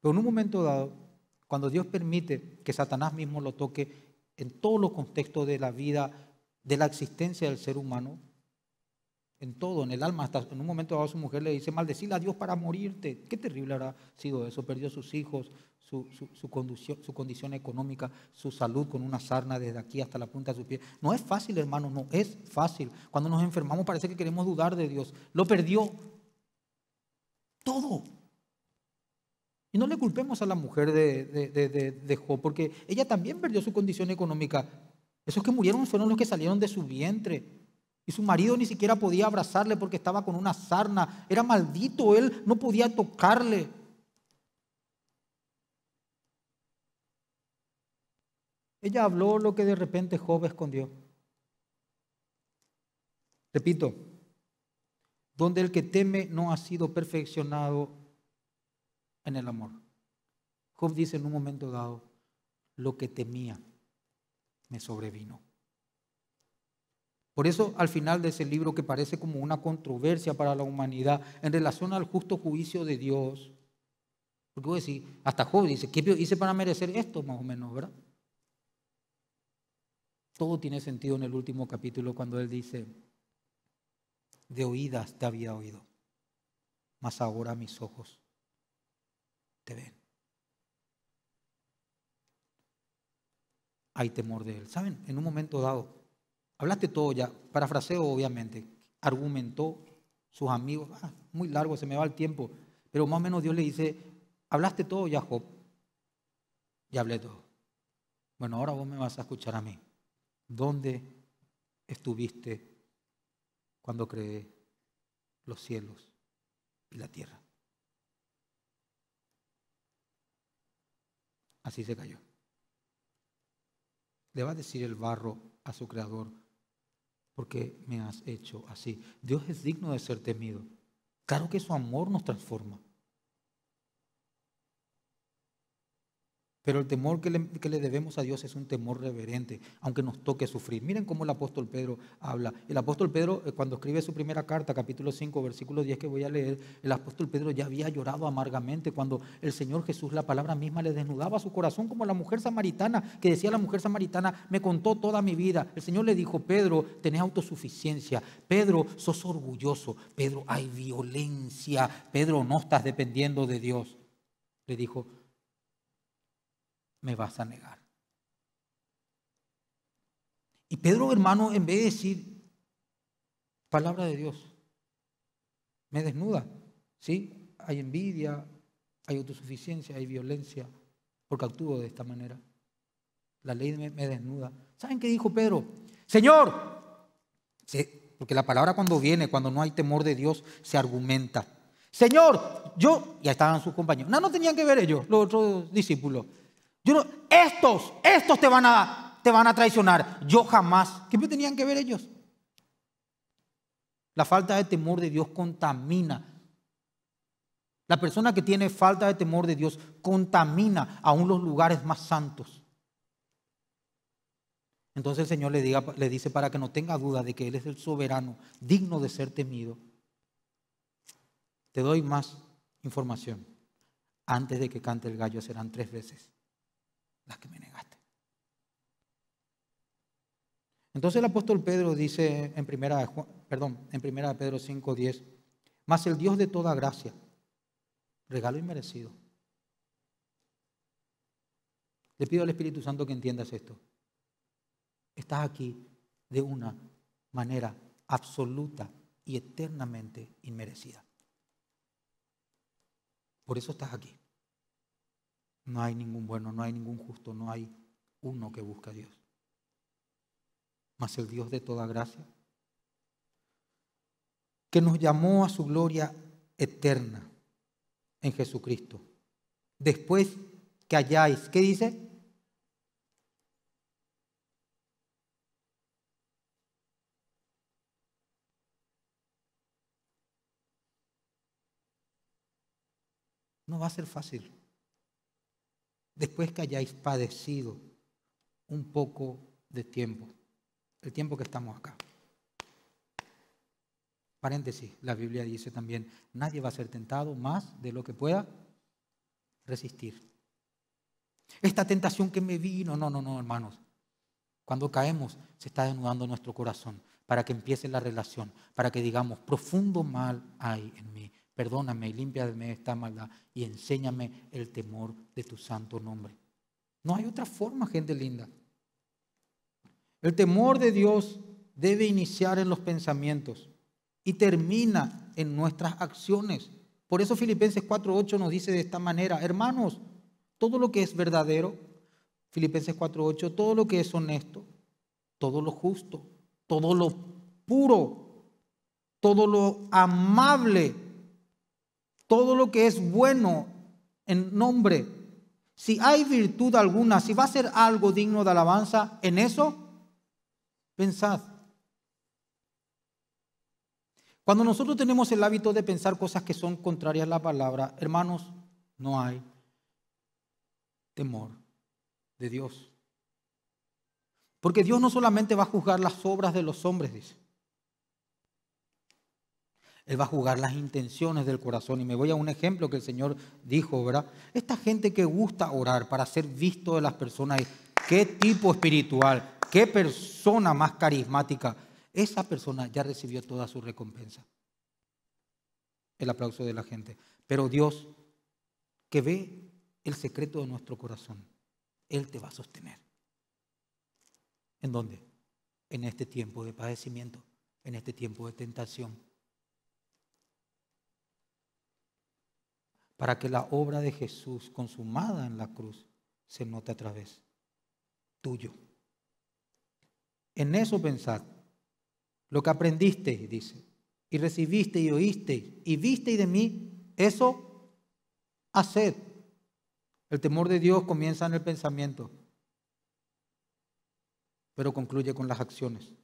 Pero en un momento dado, cuando Dios permite que Satanás mismo lo toque en todos los contextos de la vida, de la existencia del ser humano, en todo, en el alma. Hasta en un momento dado su mujer le dice, maldecila a Dios para morirte. Qué terrible habrá sido eso. Perdió sus hijos, su, su, condición, económica, su salud con una sarna desde aquí hasta la punta de su pie. No es fácil, hermano, no es fácil. Cuando nos enfermamos parece que queremos dudar de Dios. Lo perdió todo. Y no le culpemos a la mujer de, de, de Job, porque ella también perdió su condición económica. Esos que murieron fueron los que salieron de su vientre. Y su marido ni siquiera podía abrazarle porque estaba con una sarna. Era maldito, él no podía tocarle. Ella habló lo que de repente Job escondió. Repito, donde el que teme no ha sido perfeccionado en el amor. Job dice en un momento dado, lo que temía me sobrevino. Por eso al final de ese libro que parece como una controversia para la humanidad en relación al justo juicio de Dios, porque a decir hasta Job dice, ¿qué hice para merecer esto más o menos, verdad? Todo tiene sentido en el último capítulo cuando él dice, de oídas te había oído, mas ahora mis ojos te ven. Hay temor de él. ¿Saben? En un momento dado, Hablaste todo ya, parafraseo obviamente, argumentó sus amigos, ah, muy largo, se me va el tiempo, pero más o menos Dios le dice, hablaste todo ya, Job, ya hablé todo. Bueno, ahora vos me vas a escuchar a mí. ¿Dónde estuviste cuando creé los cielos y la tierra? Así se cayó. Le va a decir el barro a su creador, porque me has hecho así. Dios es digno de ser temido. Claro que su amor nos transforma. Pero el temor que le, debemos a Dios es un temor reverente, aunque nos toque sufrir. Miren cómo el apóstol Pedro habla. El apóstol Pedro, eh, cuando escribe su primera carta, capítulo 5, versículo 10 que voy a leer, el apóstol Pedro ya había llorado amargamente cuando el Señor Jesús, la palabra misma, le desnudaba su corazón, como la mujer samaritana, que decía la mujer samaritana, me contó toda mi vida. El Señor le dijo, Pedro, tenés autosuficiencia. Pedro, sos orgulloso. Pedro, hay violencia. Pedro, no estás dependiendo de Dios. Le dijo, me vas a negar. Y Pedro, hermano, en vez de decir palabra de Dios, me desnuda, ¿sí? Hay envidia, hay autosuficiencia, hay violencia, porque actúo de esta manera. La ley me, desnuda. ¿Saben qué dijo Pedro? Señor, porque la palabra cuando viene, cuando no hay temor de Dios, se argumenta. Señor, yo, ya estaban sus compañeros. No, no tenían que ver ellos, los otros discípulos estos, estos te van, a, te van a traicionar. Yo jamás. ¿Qué me tenían que ver ellos? La falta de temor de Dios contamina. La persona que tiene falta de temor de Dios contamina aún los lugares más santos. Entonces el Señor le dice para que no tenga duda de que Él es el soberano, digno de ser temido. Te doy más información. Antes de que cante el gallo serán tres veces las que me negaste. Entonces el apóstol Pedro dice en primera, perdón, en primera Pedro 5.10 más mas el Dios de toda gracia, regalo inmerecido. Le pido al Espíritu Santo que entiendas esto. Estás aquí de una manera absoluta y eternamente inmerecida. Por eso estás aquí. No hay ningún bueno, no hay ningún justo, no hay uno que busca a Dios. Mas el Dios de toda gracia, que nos llamó a su gloria eterna en Jesucristo. Después que halláis, ¿qué dice? No va a ser fácil después que hayáis padecido un poco de tiempo, el tiempo que estamos acá. Paréntesis, la Biblia dice también, nadie va a ser tentado más de lo que pueda resistir. Esta tentación que me vino, no, no, no, hermanos. Cuando caemos, se está desnudando nuestro corazón para que empiece la relación, para que digamos, profundo mal hay en mí, perdóname y límpiame esta maldad y enséñame el temor de tu santo nombre. No hay otra forma, gente linda. El temor de Dios debe iniciar en los pensamientos y termina en nuestras acciones. Por eso Filipenses 4.8 nos dice de esta manera, hermanos, todo lo que es verdadero, Filipenses 4.8, todo lo que es honesto, todo lo justo, todo lo puro, todo lo amable, todo lo que es bueno en nombre, si hay virtud alguna, si va a ser algo digno de alabanza, en eso pensad. Cuando nosotros tenemos el hábito de pensar cosas que son contrarias a la palabra, hermanos, no hay temor de Dios. Porque Dios no solamente va a juzgar las obras de los hombres, dice, él va a jugar las intenciones del corazón. Y me voy a un ejemplo que el Señor dijo, ¿verdad? Esta gente que gusta orar para ser visto de las personas, qué tipo espiritual, qué persona más carismática, esa persona ya recibió toda su recompensa. El aplauso de la gente. Pero Dios, que ve el secreto de nuestro corazón, Él te va a sostener. ¿En dónde? En este tiempo de padecimiento, en este tiempo de tentación para que la obra de Jesús consumada en la cruz se note a través tuyo. En eso pensad. Lo que aprendiste, dice, y recibiste y oíste y viste de mí, eso haced. El temor de Dios comienza en el pensamiento, pero concluye con las acciones.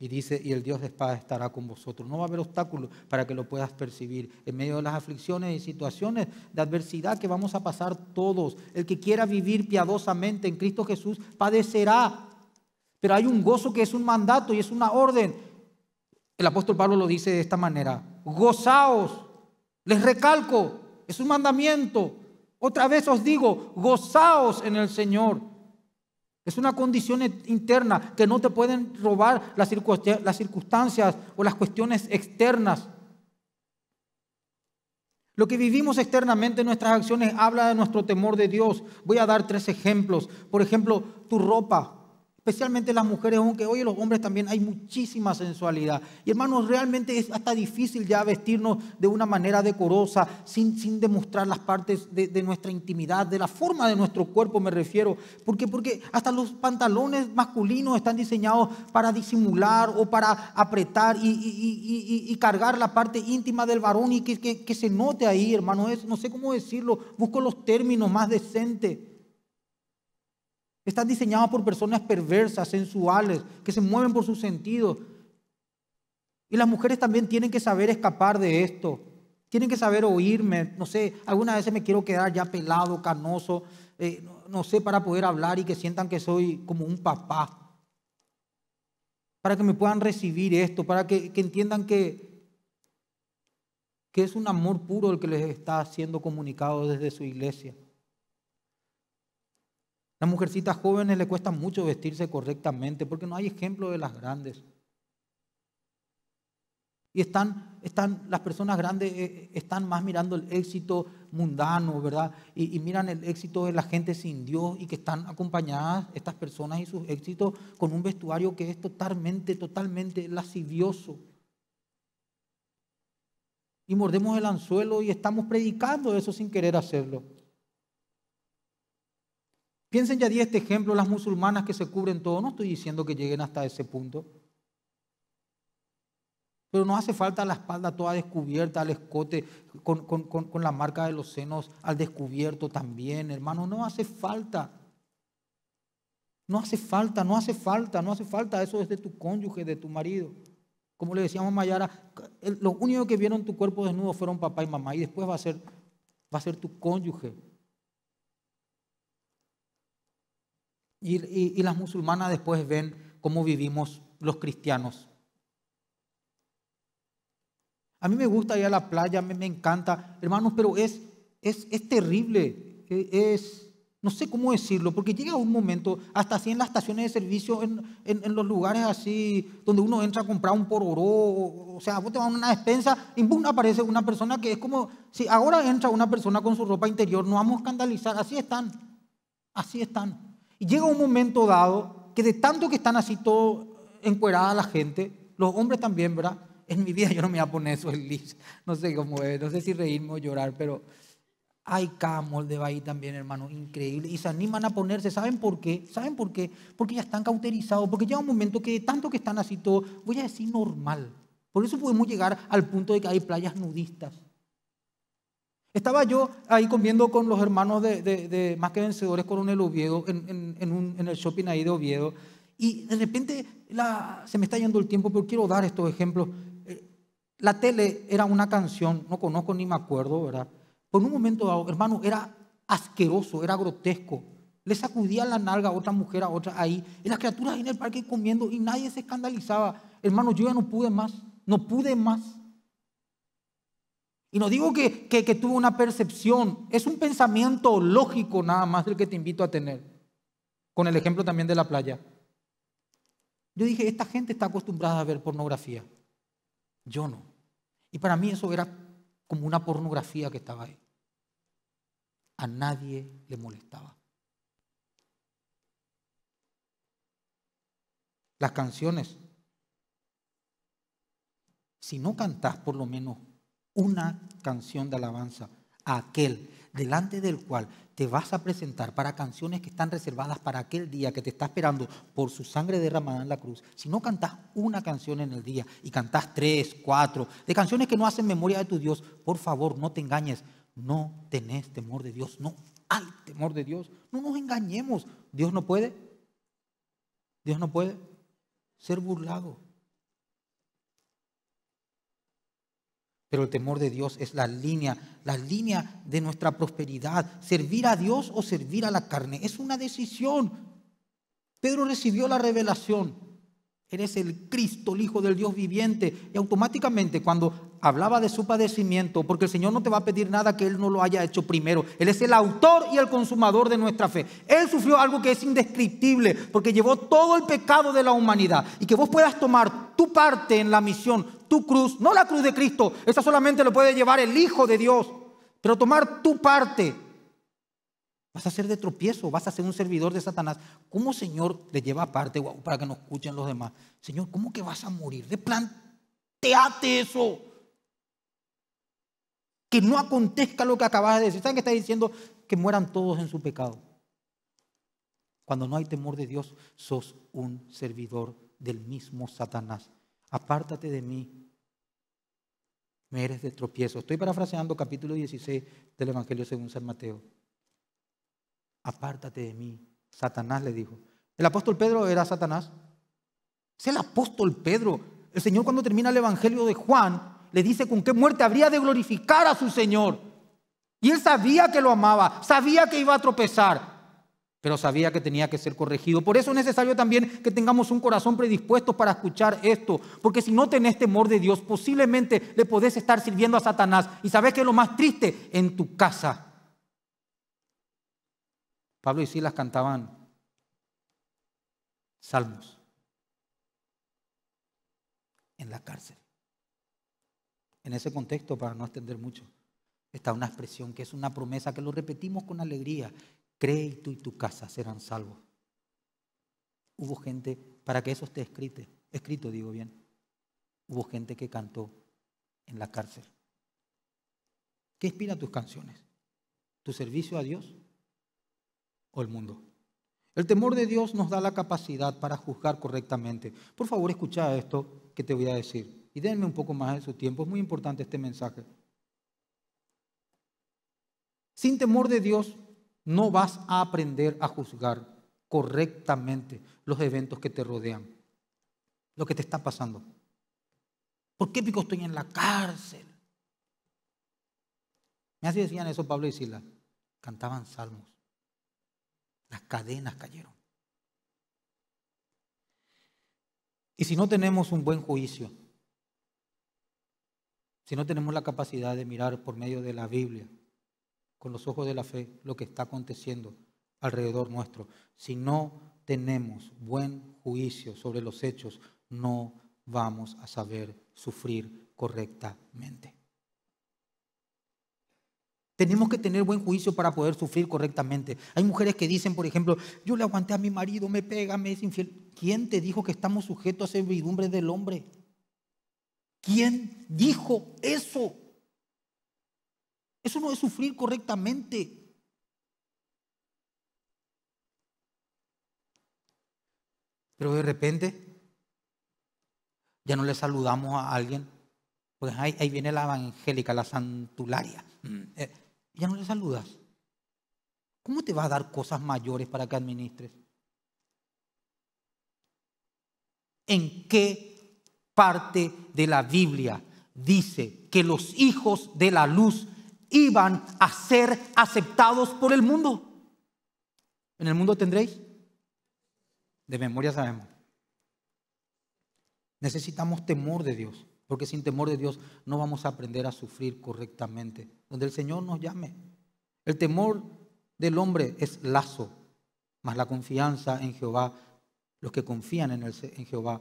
Y dice, y el Dios de espada estará con vosotros. No va a haber obstáculos para que lo puedas percibir. En medio de las aflicciones y situaciones de adversidad que vamos a pasar todos. El que quiera vivir piadosamente en Cristo Jesús padecerá. Pero hay un gozo que es un mandato y es una orden. El apóstol Pablo lo dice de esta manera. Gozaos. Les recalco. Es un mandamiento. Otra vez os digo, gozaos en el Señor. Es una condición e-, interna que no te pueden robar las circunstancias o las cuestiones externas. Lo que vivimos externamente en nuestras acciones habla de nuestro temor de Dios. Voy a dar tres ejemplos. Por ejemplo, tu ropa especialmente las mujeres, aunque hoy los hombres también hay muchísima sensualidad. Y hermanos, realmente es hasta difícil ya vestirnos de una manera decorosa, sin, sin demostrar las partes de, nuestra intimidad, de la forma de nuestro cuerpo me refiero. porque Porque hasta los pantalones masculinos están diseñados para disimular o para apretar y, cargar la parte íntima del varón y que, se note ahí, hermano. no sé cómo decirlo, busco los términos más decentes. Están diseñados por personas perversas, sensuales, que se mueven por sus sentidos. Y las mujeres también tienen que saber escapar de esto. Tienen que saber oírme. No sé, algunas veces me quiero quedar ya pelado, canoso, eh, no sé, para poder hablar y que sientan que soy como un papá. Para que me puedan recibir esto, para que, entiendan que, que es un amor puro el que les está siendo comunicado desde su iglesia. Las mujercitas jóvenes le cuesta mucho vestirse correctamente porque no hay ejemplo de las grandes. Y están, están, las personas grandes eh, están más mirando el éxito mundano, ¿verdad? Y, y, miran el éxito de la gente sin Dios y que están acompañadas estas personas y sus éxitos con un vestuario que es totalmente, totalmente lascivioso. Y mordemos el anzuelo y estamos predicando eso sin querer hacerlo. Piensen ya di este ejemplo, las musulmanas que se cubren todo, no estoy diciendo que lleguen hasta ese punto. Pero no hace falta la espalda toda descubierta, al escote, con, la marca de los senos al descubierto también, hermano. No hace falta. No hace falta, no hace falta, no hace falta. Eso es de tu cónyuge, de tu marido. Como le decíamos a Mayara, los únicos que vieron tu cuerpo desnudo fueron papá y mamá. Y después va a ser, va a ser tu cónyuge Y, las musulmanas después ven cómo vivimos los cristianos. A mí me gusta ir a la playa, me, me encanta, hermanos, pero es, es, terrible, es, no sé cómo decirlo, porque llega un momento, hasta así en las estaciones de servicio, en, los lugares así, donde uno entra a comprar un pororó, o, o, sea, vos te vas a una despensa y boom, aparece una persona que es como, si ahora entra una persona con su ropa interior, no vamos a escandalizar, así están, así están. Y llega un momento dado que de tanto que están así todo encuerada la gente, los hombres también, ¿verdad? En mi vida yo no me voy a poner eso, en list, No sé cómo es, no sé si reírme o llorar, pero hay camol de ahí también, hermano, increíble. Y se animan a ponerse, ¿saben por qué? ¿Saben por qué? Porque ya están cauterizados, porque llega un momento que de tanto que están así todo, voy a decir normal. Por eso podemos llegar al punto de que hay playas nudistas estaba yo ahí comiendo con los hermanos de, Más que Vencedores, Coronel Oviedo, en, en, el shopping ahí de Oviedo, y de repente se me está yendo el tiempo, pero quiero dar estos ejemplos. Eh, la tele era una canción, no conozco ni me acuerdo, ¿verdad? Por un momento dado, hermano, era asqueroso, era grotesco. Le sacudía la nalga a otra mujer, a otra ahí. Y las criaturas ahí en el parque comiendo y nadie se escandalizaba. Hermano, yo ya no pude más, no pude más. Y no digo que, que, tuvo una percepción, es un pensamiento lógico nada más el que te invito a tener, con el ejemplo también de la playa. Yo dije, esta gente está acostumbrada a ver pornografía, yo no. Y para mí eso era como una pornografía que estaba ahí. A nadie le molestaba. Las canciones, si no cantás por lo menos una canción de alabanza a aquel delante del cual te vas a presentar para canciones que están reservadas para aquel día que te está esperando por su sangre derramada en la cruz. Si no cantás una canción en el día y cantás tres, cuatro, de canciones que no hacen memoria de tu Dios, por favor, no te engañes. No tenés temor de Dios, no hay temor de Dios. No nos engañemos. Dios no puede. Dios no puede ser burlado. Pero el temor de Dios es la línea, la línea de nuestra prosperidad. Servir a Dios o servir a la carne es una decisión. Pedro recibió la revelación Eres el Cristo, el Hijo del Dios viviente. Y automáticamente cuando hablaba de su padecimiento, porque el Señor no te va a pedir nada que Él no lo haya hecho primero. Él es el autor y el consumador de nuestra fe. Él sufrió algo que es indescriptible, porque llevó todo el pecado de la humanidad. Y que vos puedas tomar tu parte en la misión, tu cruz, no la cruz de Cristo, esa solamente lo puede llevar el Hijo de Dios, pero tomar tu parte Vas a ser de tropiezo, vas a ser un servidor de Satanás. ¿Cómo, Señor, le lleva aparte para que nos escuchen los demás? Señor, ¿cómo que vas a morir? Replanteate eso. Que no acontezca lo que acabas de decir. ¿Saben que está diciendo? Que mueran todos en su pecado. Cuando no hay temor de Dios, sos un servidor del mismo Satanás. Apártate de mí. Me eres de tropiezo. Estoy parafraseando capítulo 16 del Evangelio según San Mateo apártate de mí. Satanás le dijo. El apóstol Pedro era Satanás. Es el apóstol Pedro. El Señor cuando termina el Evangelio de Juan le dice con qué muerte habría de glorificar a su Señor. Y él sabía que lo amaba, sabía que iba a tropezar, pero sabía que tenía que ser corregido. Por eso es necesario también que tengamos un corazón predispuesto para escuchar esto, porque si no tenés temor de Dios, posiblemente le podés estar sirviendo a Satanás. Y sabes que es lo más triste en tu casa Pablo y Silas cantaban salmos en la cárcel. En ese contexto, para no extender mucho, está una expresión que es una promesa que lo repetimos con alegría. Cree y tú y tu casa serán salvos. Hubo gente, para que eso esté escrito, escrito digo bien, hubo gente que cantó en la cárcel. ¿Qué inspira tus canciones? ¿Tu servicio a Dios? el mundo. El temor de Dios nos da la capacidad para juzgar correctamente. Por favor, escucha esto que te voy a decir y denme un poco más de su tiempo. Es muy importante este mensaje. Sin temor de Dios no vas a aprender a juzgar correctamente los eventos que te rodean, lo que te está pasando. ¿Por qué pico estoy en la cárcel? Me así decían eso Pablo y Silas. Cantaban salmos. Las cadenas cayeron. Y si no tenemos un buen juicio, si no tenemos la capacidad de mirar por medio de la Biblia, con los ojos de la fe, lo que está aconteciendo alrededor nuestro, si no tenemos buen juicio sobre los hechos, no vamos a saber sufrir correctamente. Tenemos que tener buen juicio para poder sufrir correctamente. Hay mujeres que dicen, por ejemplo, yo le aguanté a mi marido, me pega, me es infiel. ¿Quién te dijo que estamos sujetos a servidumbre del hombre? ¿Quién dijo eso? Eso no es sufrir correctamente. Pero de repente ya no le saludamos a alguien. Pues ahí, viene la evangélica, la santularia. Mm, eh, ya no le saludas. ¿Cómo te va a dar cosas mayores para que administres? ¿En qué parte de la Biblia dice que los hijos de la luz iban a ser aceptados por el mundo? ¿En el mundo tendréis? De memoria sabemos. Necesitamos temor de Dios. Porque sin temor de Dios no vamos a aprender a sufrir correctamente. Donde el Señor nos llame. El temor del hombre es lazo, mas la confianza en Jehová, los que confían en, en Jehová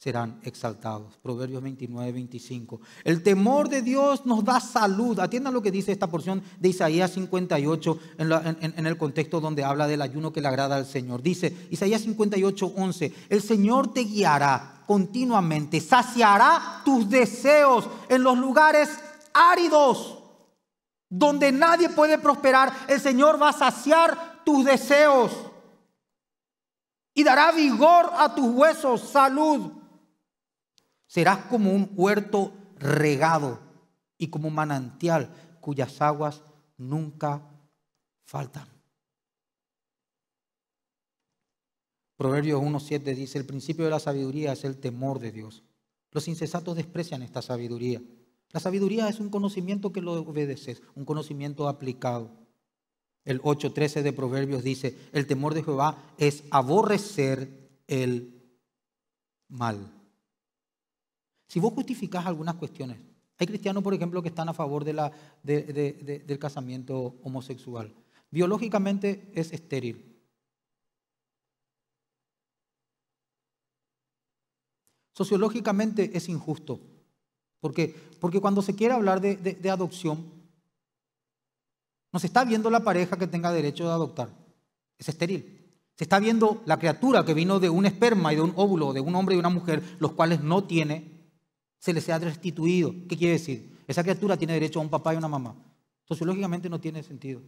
serán exaltados. Proverbios 29, 25. El temor de Dios nos da salud. Atiendan lo que dice esta porción de Isaías 58 en, en, el contexto donde habla del ayuno que le agrada al Señor. Dice Isaías 58, 11. El Señor te guiará continuamente, saciará tus deseos en los lugares áridos, donde nadie puede prosperar. El Señor va a saciar tus deseos y dará vigor a tus huesos, salud. Serás como un huerto regado y como un manantial cuyas aguas nunca faltan. Proverbios 1.7 dice, el principio de la sabiduría es el temor de Dios. Los insensatos desprecian esta sabiduría. La sabiduría es un conocimiento que lo obedeces, un conocimiento aplicado. El 8.13 de Proverbios dice, el temor de Jehová es aborrecer el mal. Si vos justificás algunas cuestiones, hay cristianos, por ejemplo, que están a favor de la, del casamiento homosexual. Biológicamente es estéril, sociológicamente es injusto. ¿Por qué? Porque cuando se quiere hablar de, adopción, no se está viendo la pareja que tenga derecho de adoptar. Es estéril. Se está viendo la criatura que vino de un esperma y de un óvulo, de un hombre y una mujer, los cuales no tiene, se les ha restituido. ¿Qué quiere decir? Esa criatura tiene derecho a un papá y una mamá. Sociológicamente no tiene sentido.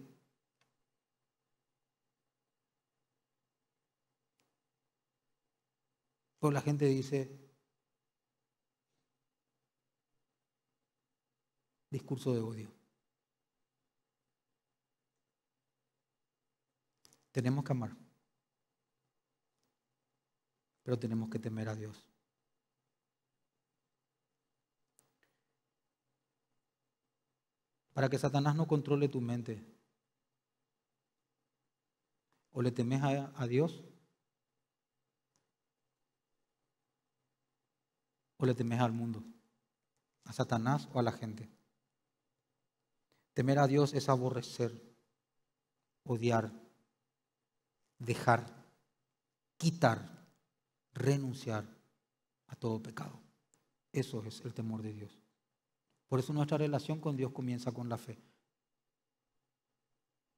Pero pues la gente dice, discurso de odio. Tenemos que amar, pero tenemos que temer a Dios. Para que Satanás no controle tu mente, o le temes a, Dios, o le temes al mundo, a Satanás o a la gente. Temer a Dios es aborrecer, odiar, dejar, quitar, renunciar a todo pecado. Eso es el temor de Dios. Por eso nuestra relación con Dios comienza con la fe.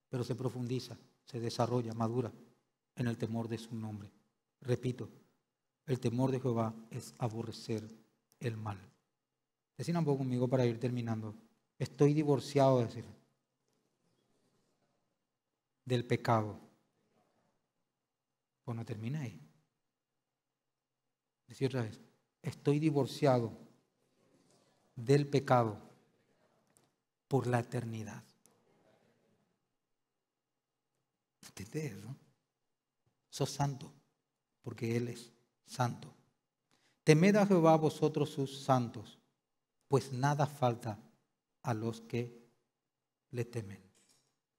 Pero se profundiza, se desarrolla, madura en el temor de su nombre. Repito, el temor de Jehová es aborrecer el mal. Decina un poco conmigo para ir terminando. Estoy divorciado, decir del pecado. Pues no termina ahí. Decir otra vez, estoy divorciado del pecado por la eternidad. ¿Entendés? No? Sos santo, porque Él es santo. Temed a Jehová vosotros sus santos, pues nada falta a los que le temen.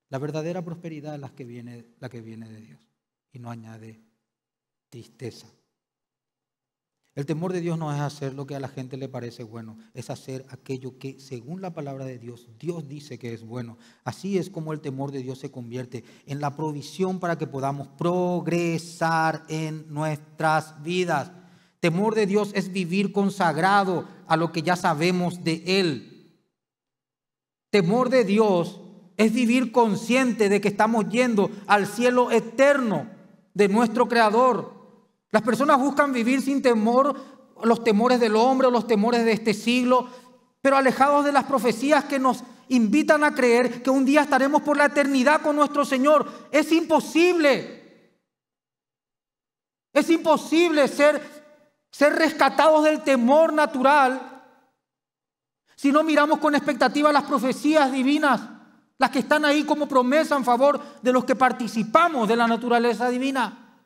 La verdadera prosperidad es la que viene, la que viene de Dios y no añade tristeza. El temor de Dios no es hacer lo que a la gente le parece bueno, es hacer aquello que, según la palabra de Dios, Dios dice que es bueno. Así es como el temor de Dios se convierte en la provisión para que podamos progresar en nuestras vidas. Temor de Dios es vivir consagrado a lo que ya sabemos de Él. Temor de Dios es vivir consciente de que estamos yendo al cielo eterno de nuestro Creador. Las personas buscan vivir sin temor los temores del hombre o los temores de este siglo, pero alejados de las profecías que nos invitan a creer que un día estaremos por la eternidad con nuestro Señor. Es imposible. Es imposible ser, ser rescatados del temor natural si no miramos con expectativa las profecías divinas, las que están ahí como promesa en favor de los que participamos de la naturaleza divina.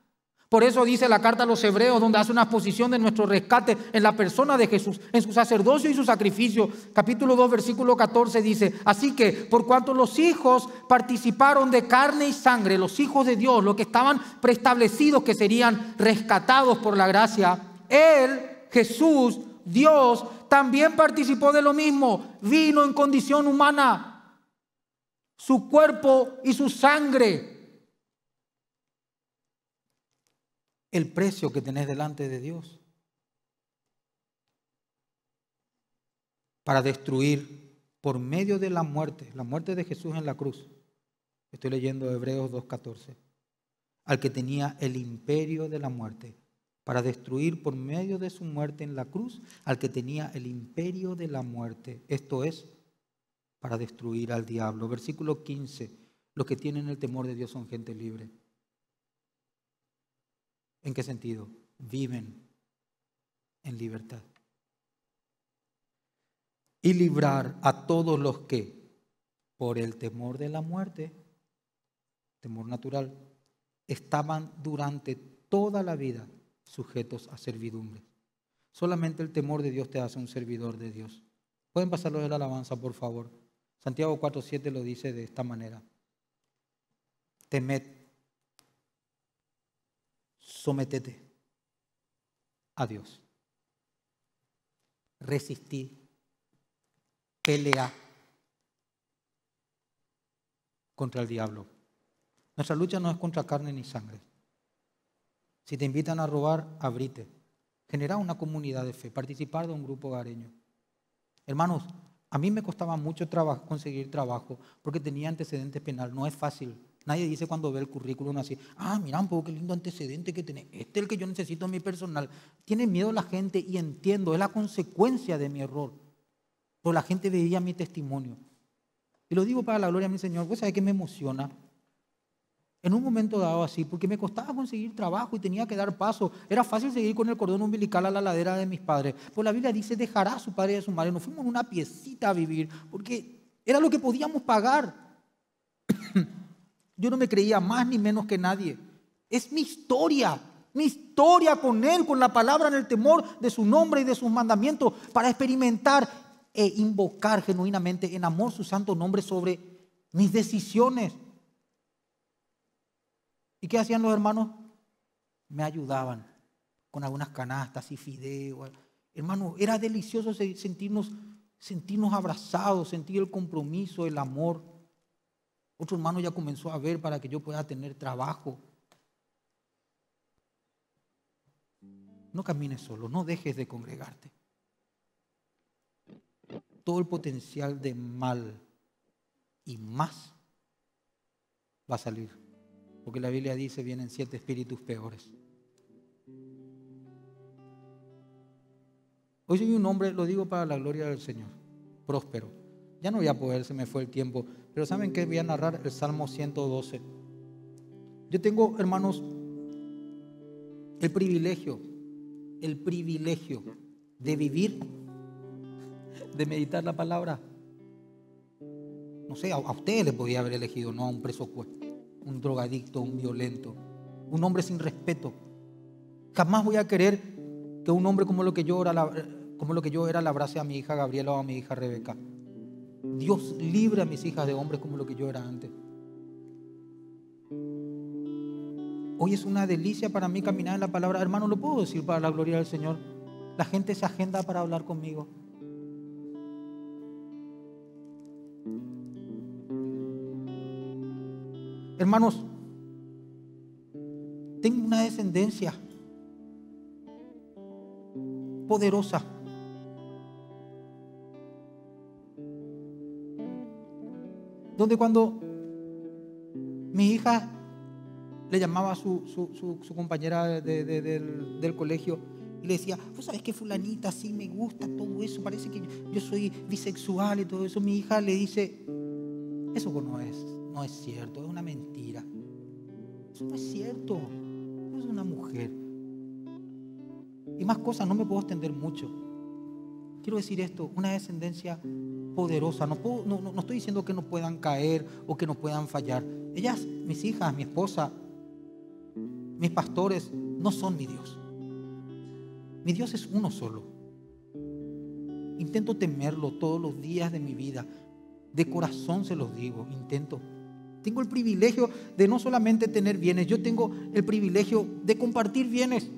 Por eso dice la carta a los hebreos, donde hace una exposición de nuestro rescate en la persona de Jesús, en su sacerdocio y su sacrificio. Capítulo 2, versículo 14 dice, así que por cuanto los hijos participaron de carne y sangre, los hijos de Dios, los que estaban preestablecidos que serían rescatados por la gracia, Él, Jesús, Dios, también participó de lo mismo, vino en condición humana, su cuerpo y su sangre. El precio que tenés delante de Dios para destruir por medio de la muerte, la muerte de Jesús en la cruz. Estoy leyendo Hebreos 2.14. Al que tenía el imperio de la muerte para destruir por medio de su muerte en la cruz al que tenía el imperio de la muerte, esto es, para destruir al diablo. Versículo 15, los que tienen el temor de Dios son gente libre. ¿En qué sentido? Viven en libertad. Y librar a todos los que, por el temor de la muerte, temor natural, estaban durante toda la vida sujetos a servidumbre. Solamente el temor de Dios te hace un servidor de Dios. Pueden pasarlo de la alabanza, por favor. Santiago 4.7 lo dice de esta manera. Temed, sometete a Dios. Resistí, pelea contra el diablo. Nuestra lucha no es contra carne ni sangre. Si te invitan a robar, abrite. Generar una comunidad de fe, participar de un grupo hogareño. Hermanos, a mí me costaba mucho trabajo, conseguir trabajo porque tenía antecedentes penales. No es fácil. Nadie dice cuando ve el currículum así, ah, mira un poco qué lindo antecedente que tiene. Este es el que yo necesito en mi personal. Tiene miedo la gente y entiendo, es la consecuencia de mi error. Pero la gente veía mi testimonio. Y lo digo para la gloria de mi Señor. pues sabés que me emociona en un momento dado así, porque me costaba conseguir trabajo y tenía que dar paso. Era fácil seguir con el cordón umbilical a la ladera de mis padres. Pues la Biblia dice, dejará a su padre y a su madre. Nos fuimos en una piecita a vivir, porque era lo que podíamos pagar. Yo no me creía más ni menos que nadie. Es mi historia, mi historia con Él, con la palabra en el temor de su nombre y de sus mandamientos, para experimentar e invocar genuinamente en amor su santo nombre sobre mis decisiones ¿Y qué hacían los hermanos? Me ayudaban con algunas canastas y fideos. Hermano, era delicioso sentirnos, sentirnos abrazados, sentir el compromiso, el amor. Otro hermano ya comenzó a ver para que yo pueda tener trabajo. No camines solo, no dejes de congregarte. Todo el potencial de mal y más va a salir porque la Biblia dice, vienen siete espíritus peores. Hoy soy un hombre, lo digo para la gloria del Señor, próspero. Ya no voy a poder, se me fue el tiempo. Pero ¿saben qué? Voy a narrar el Salmo 112. Yo tengo, hermanos, el privilegio, el privilegio de vivir, de meditar la palabra. No sé, a, ustedes les podía haber elegido, no a un preso un drogadicto, un violento, un hombre sin respeto. Jamás voy a querer que un hombre como lo que yo era, como lo que yo era la abrace a mi hija Gabriela o a mi hija Rebeca. Dios libre a mis hijas de hombres como lo que yo era antes. Hoy es una delicia para mí caminar en la palabra. Hermano, lo puedo decir para la gloria del Señor. La gente se agenda para hablar conmigo. Hermanos, tengo una descendencia poderosa. Donde cuando mi hija le llamaba a su, compañera del, colegio y le decía, vos sabés que fulanita sí me gusta todo eso, parece que yo soy bisexual y todo eso, mi hija le dice, eso no es no es cierto, es una mentira. Eso no es cierto. es una mujer. Y más cosas, no me puedo extender mucho. Quiero decir esto, una descendencia poderosa. No, no estoy diciendo que no puedan caer o que no puedan fallar. Ellas, mis hijas, mi esposa, mis pastores, no son mi Dios. Mi Dios es uno solo. Intento temerlo todos los días de mi vida. De corazón se los digo, intento. Tengo el privilegio de no solamente tener bienes, yo tengo el privilegio de compartir bienes.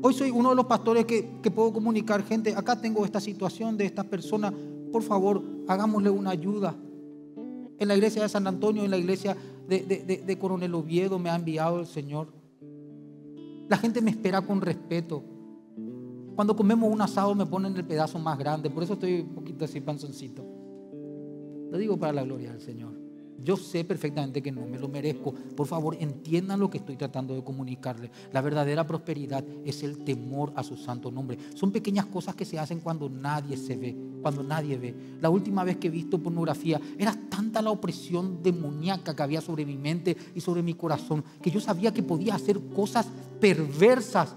Hoy soy uno de los pastores que, puedo comunicar, gente, acá tengo esta situación de esta persona, por favor, hagámosle una ayuda. En la iglesia de San Antonio, en la iglesia de, Coronel Oviedo me ha enviado el Señor. La gente me espera con respeto. Cuando comemos un asado me ponen el pedazo más grande, por eso estoy un poquito así panzoncito. Te digo para la gloria del Señor. Yo sé perfectamente que no me lo merezco. Por favor, entiendan lo que estoy tratando de comunicarles. La verdadera prosperidad es el temor a su santo nombre. Son pequeñas cosas que se hacen cuando nadie se ve, cuando nadie ve. La última vez que he visto pornografía, era tanta la opresión demoníaca que había sobre mi mente y sobre mi corazón, que yo sabía que podía hacer cosas perversas.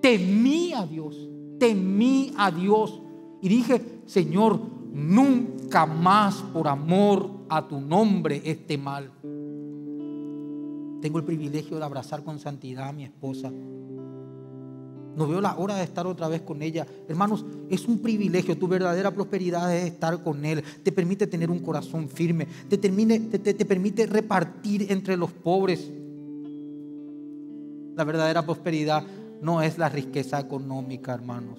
Temí a Dios, temí a Dios. Y dije, Señor, nunca más por amor a tu nombre este mal. Tengo el privilegio de abrazar con santidad a mi esposa. No veo la hora de estar otra vez con ella. Hermanos, es un privilegio. Tu verdadera prosperidad es estar con Él. Te permite tener un corazón firme. Te, te permite repartir entre los pobres. La verdadera prosperidad no es la riqueza económica, hermanos.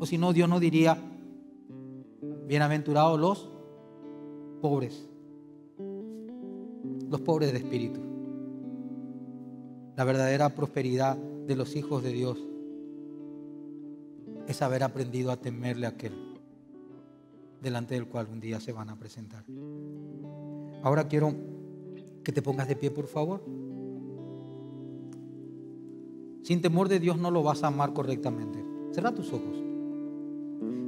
O si no, Dios no diría, bienaventurados los pobres, los pobres de espíritu. La verdadera prosperidad de los hijos de Dios es haber aprendido a temerle a aquel delante del cual un día se van a presentar. Ahora quiero que te pongas de pie, por favor. Sin temor de Dios no lo vas a amar correctamente. Cierra tus ojos.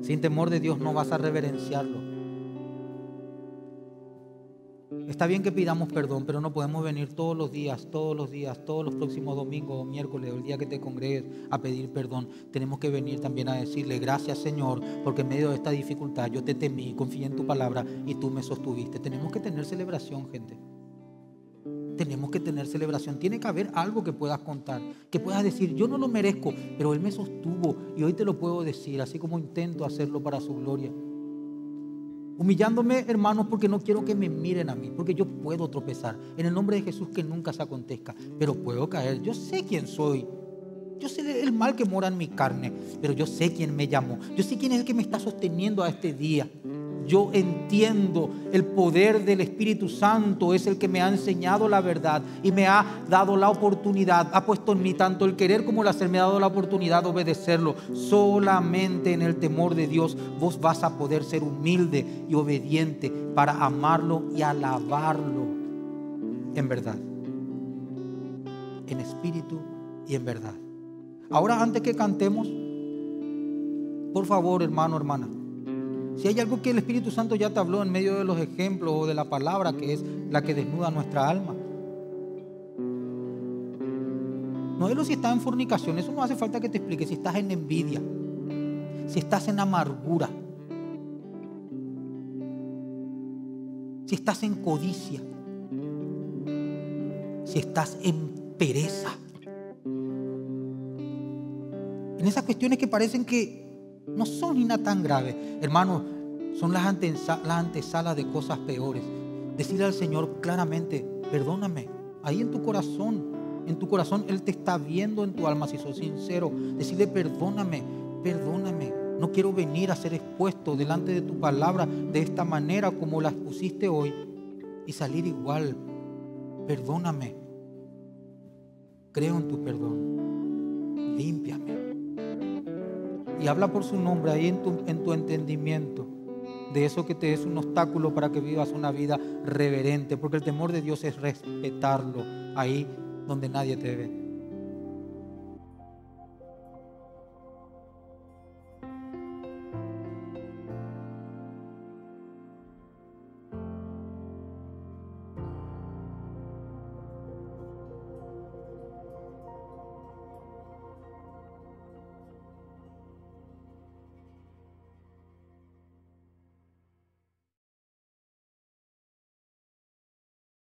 Sin temor de Dios no vas a reverenciarlo. Está bien que pidamos perdón, pero no podemos venir todos los días, todos los días, todos los próximos domingos, miércoles, el día que te congregues a pedir perdón. Tenemos que venir también a decirle gracias Señor, porque en medio de esta dificultad yo te temí, confié en tu palabra y tú me sostuviste. Tenemos que tener celebración, gente. Tenemos que tener celebración. Tiene que haber algo que puedas contar, que puedas decir, yo no lo merezco, pero Él me sostuvo y hoy te lo puedo decir, así como intento hacerlo para su gloria. Humillándome, hermanos, porque no quiero que me miren a mí, porque yo puedo tropezar. En el nombre de Jesús que nunca se acontezca, pero puedo caer. Yo sé quién soy. Yo sé el mal que mora en mi carne, pero yo sé quién me llamó. Yo sé quién es el que me está sosteniendo a este día yo entiendo. El poder del Espíritu Santo es el que me ha enseñado la verdad y me ha dado la oportunidad. Ha puesto en mí tanto el querer como el hacer. Me ha dado la oportunidad de obedecerlo. Solamente en el temor de Dios vos vas a poder ser humilde y obediente para amarlo y alabarlo en verdad. En espíritu y en verdad. Ahora antes que cantemos, por favor, hermano, hermana, si hay algo que el Espíritu Santo ya te habló en medio de los ejemplos o de la palabra que es la que desnuda nuestra alma. No es lo si estás en fornicación, eso no hace falta que te explique. Si estás en envidia, si estás en amargura, si estás en codicia, si estás en pereza. En esas cuestiones que parecen que no son ni nada tan grave. hermano, son las, antesalas de cosas peores. Decirle al Señor claramente, perdóname. Ahí en tu corazón, en tu corazón, Él te está viendo en tu alma, si sos sincero. Decirle, perdóname, perdóname. No quiero venir a ser expuesto delante de tu palabra de esta manera como la expusiste hoy y salir igual. Perdóname. Creo en tu perdón. Límpiame y habla por su nombre ahí en tu, entendimiento de eso que te es un obstáculo para que vivas una vida reverente, porque el temor de Dios es respetarlo ahí donde nadie te ve.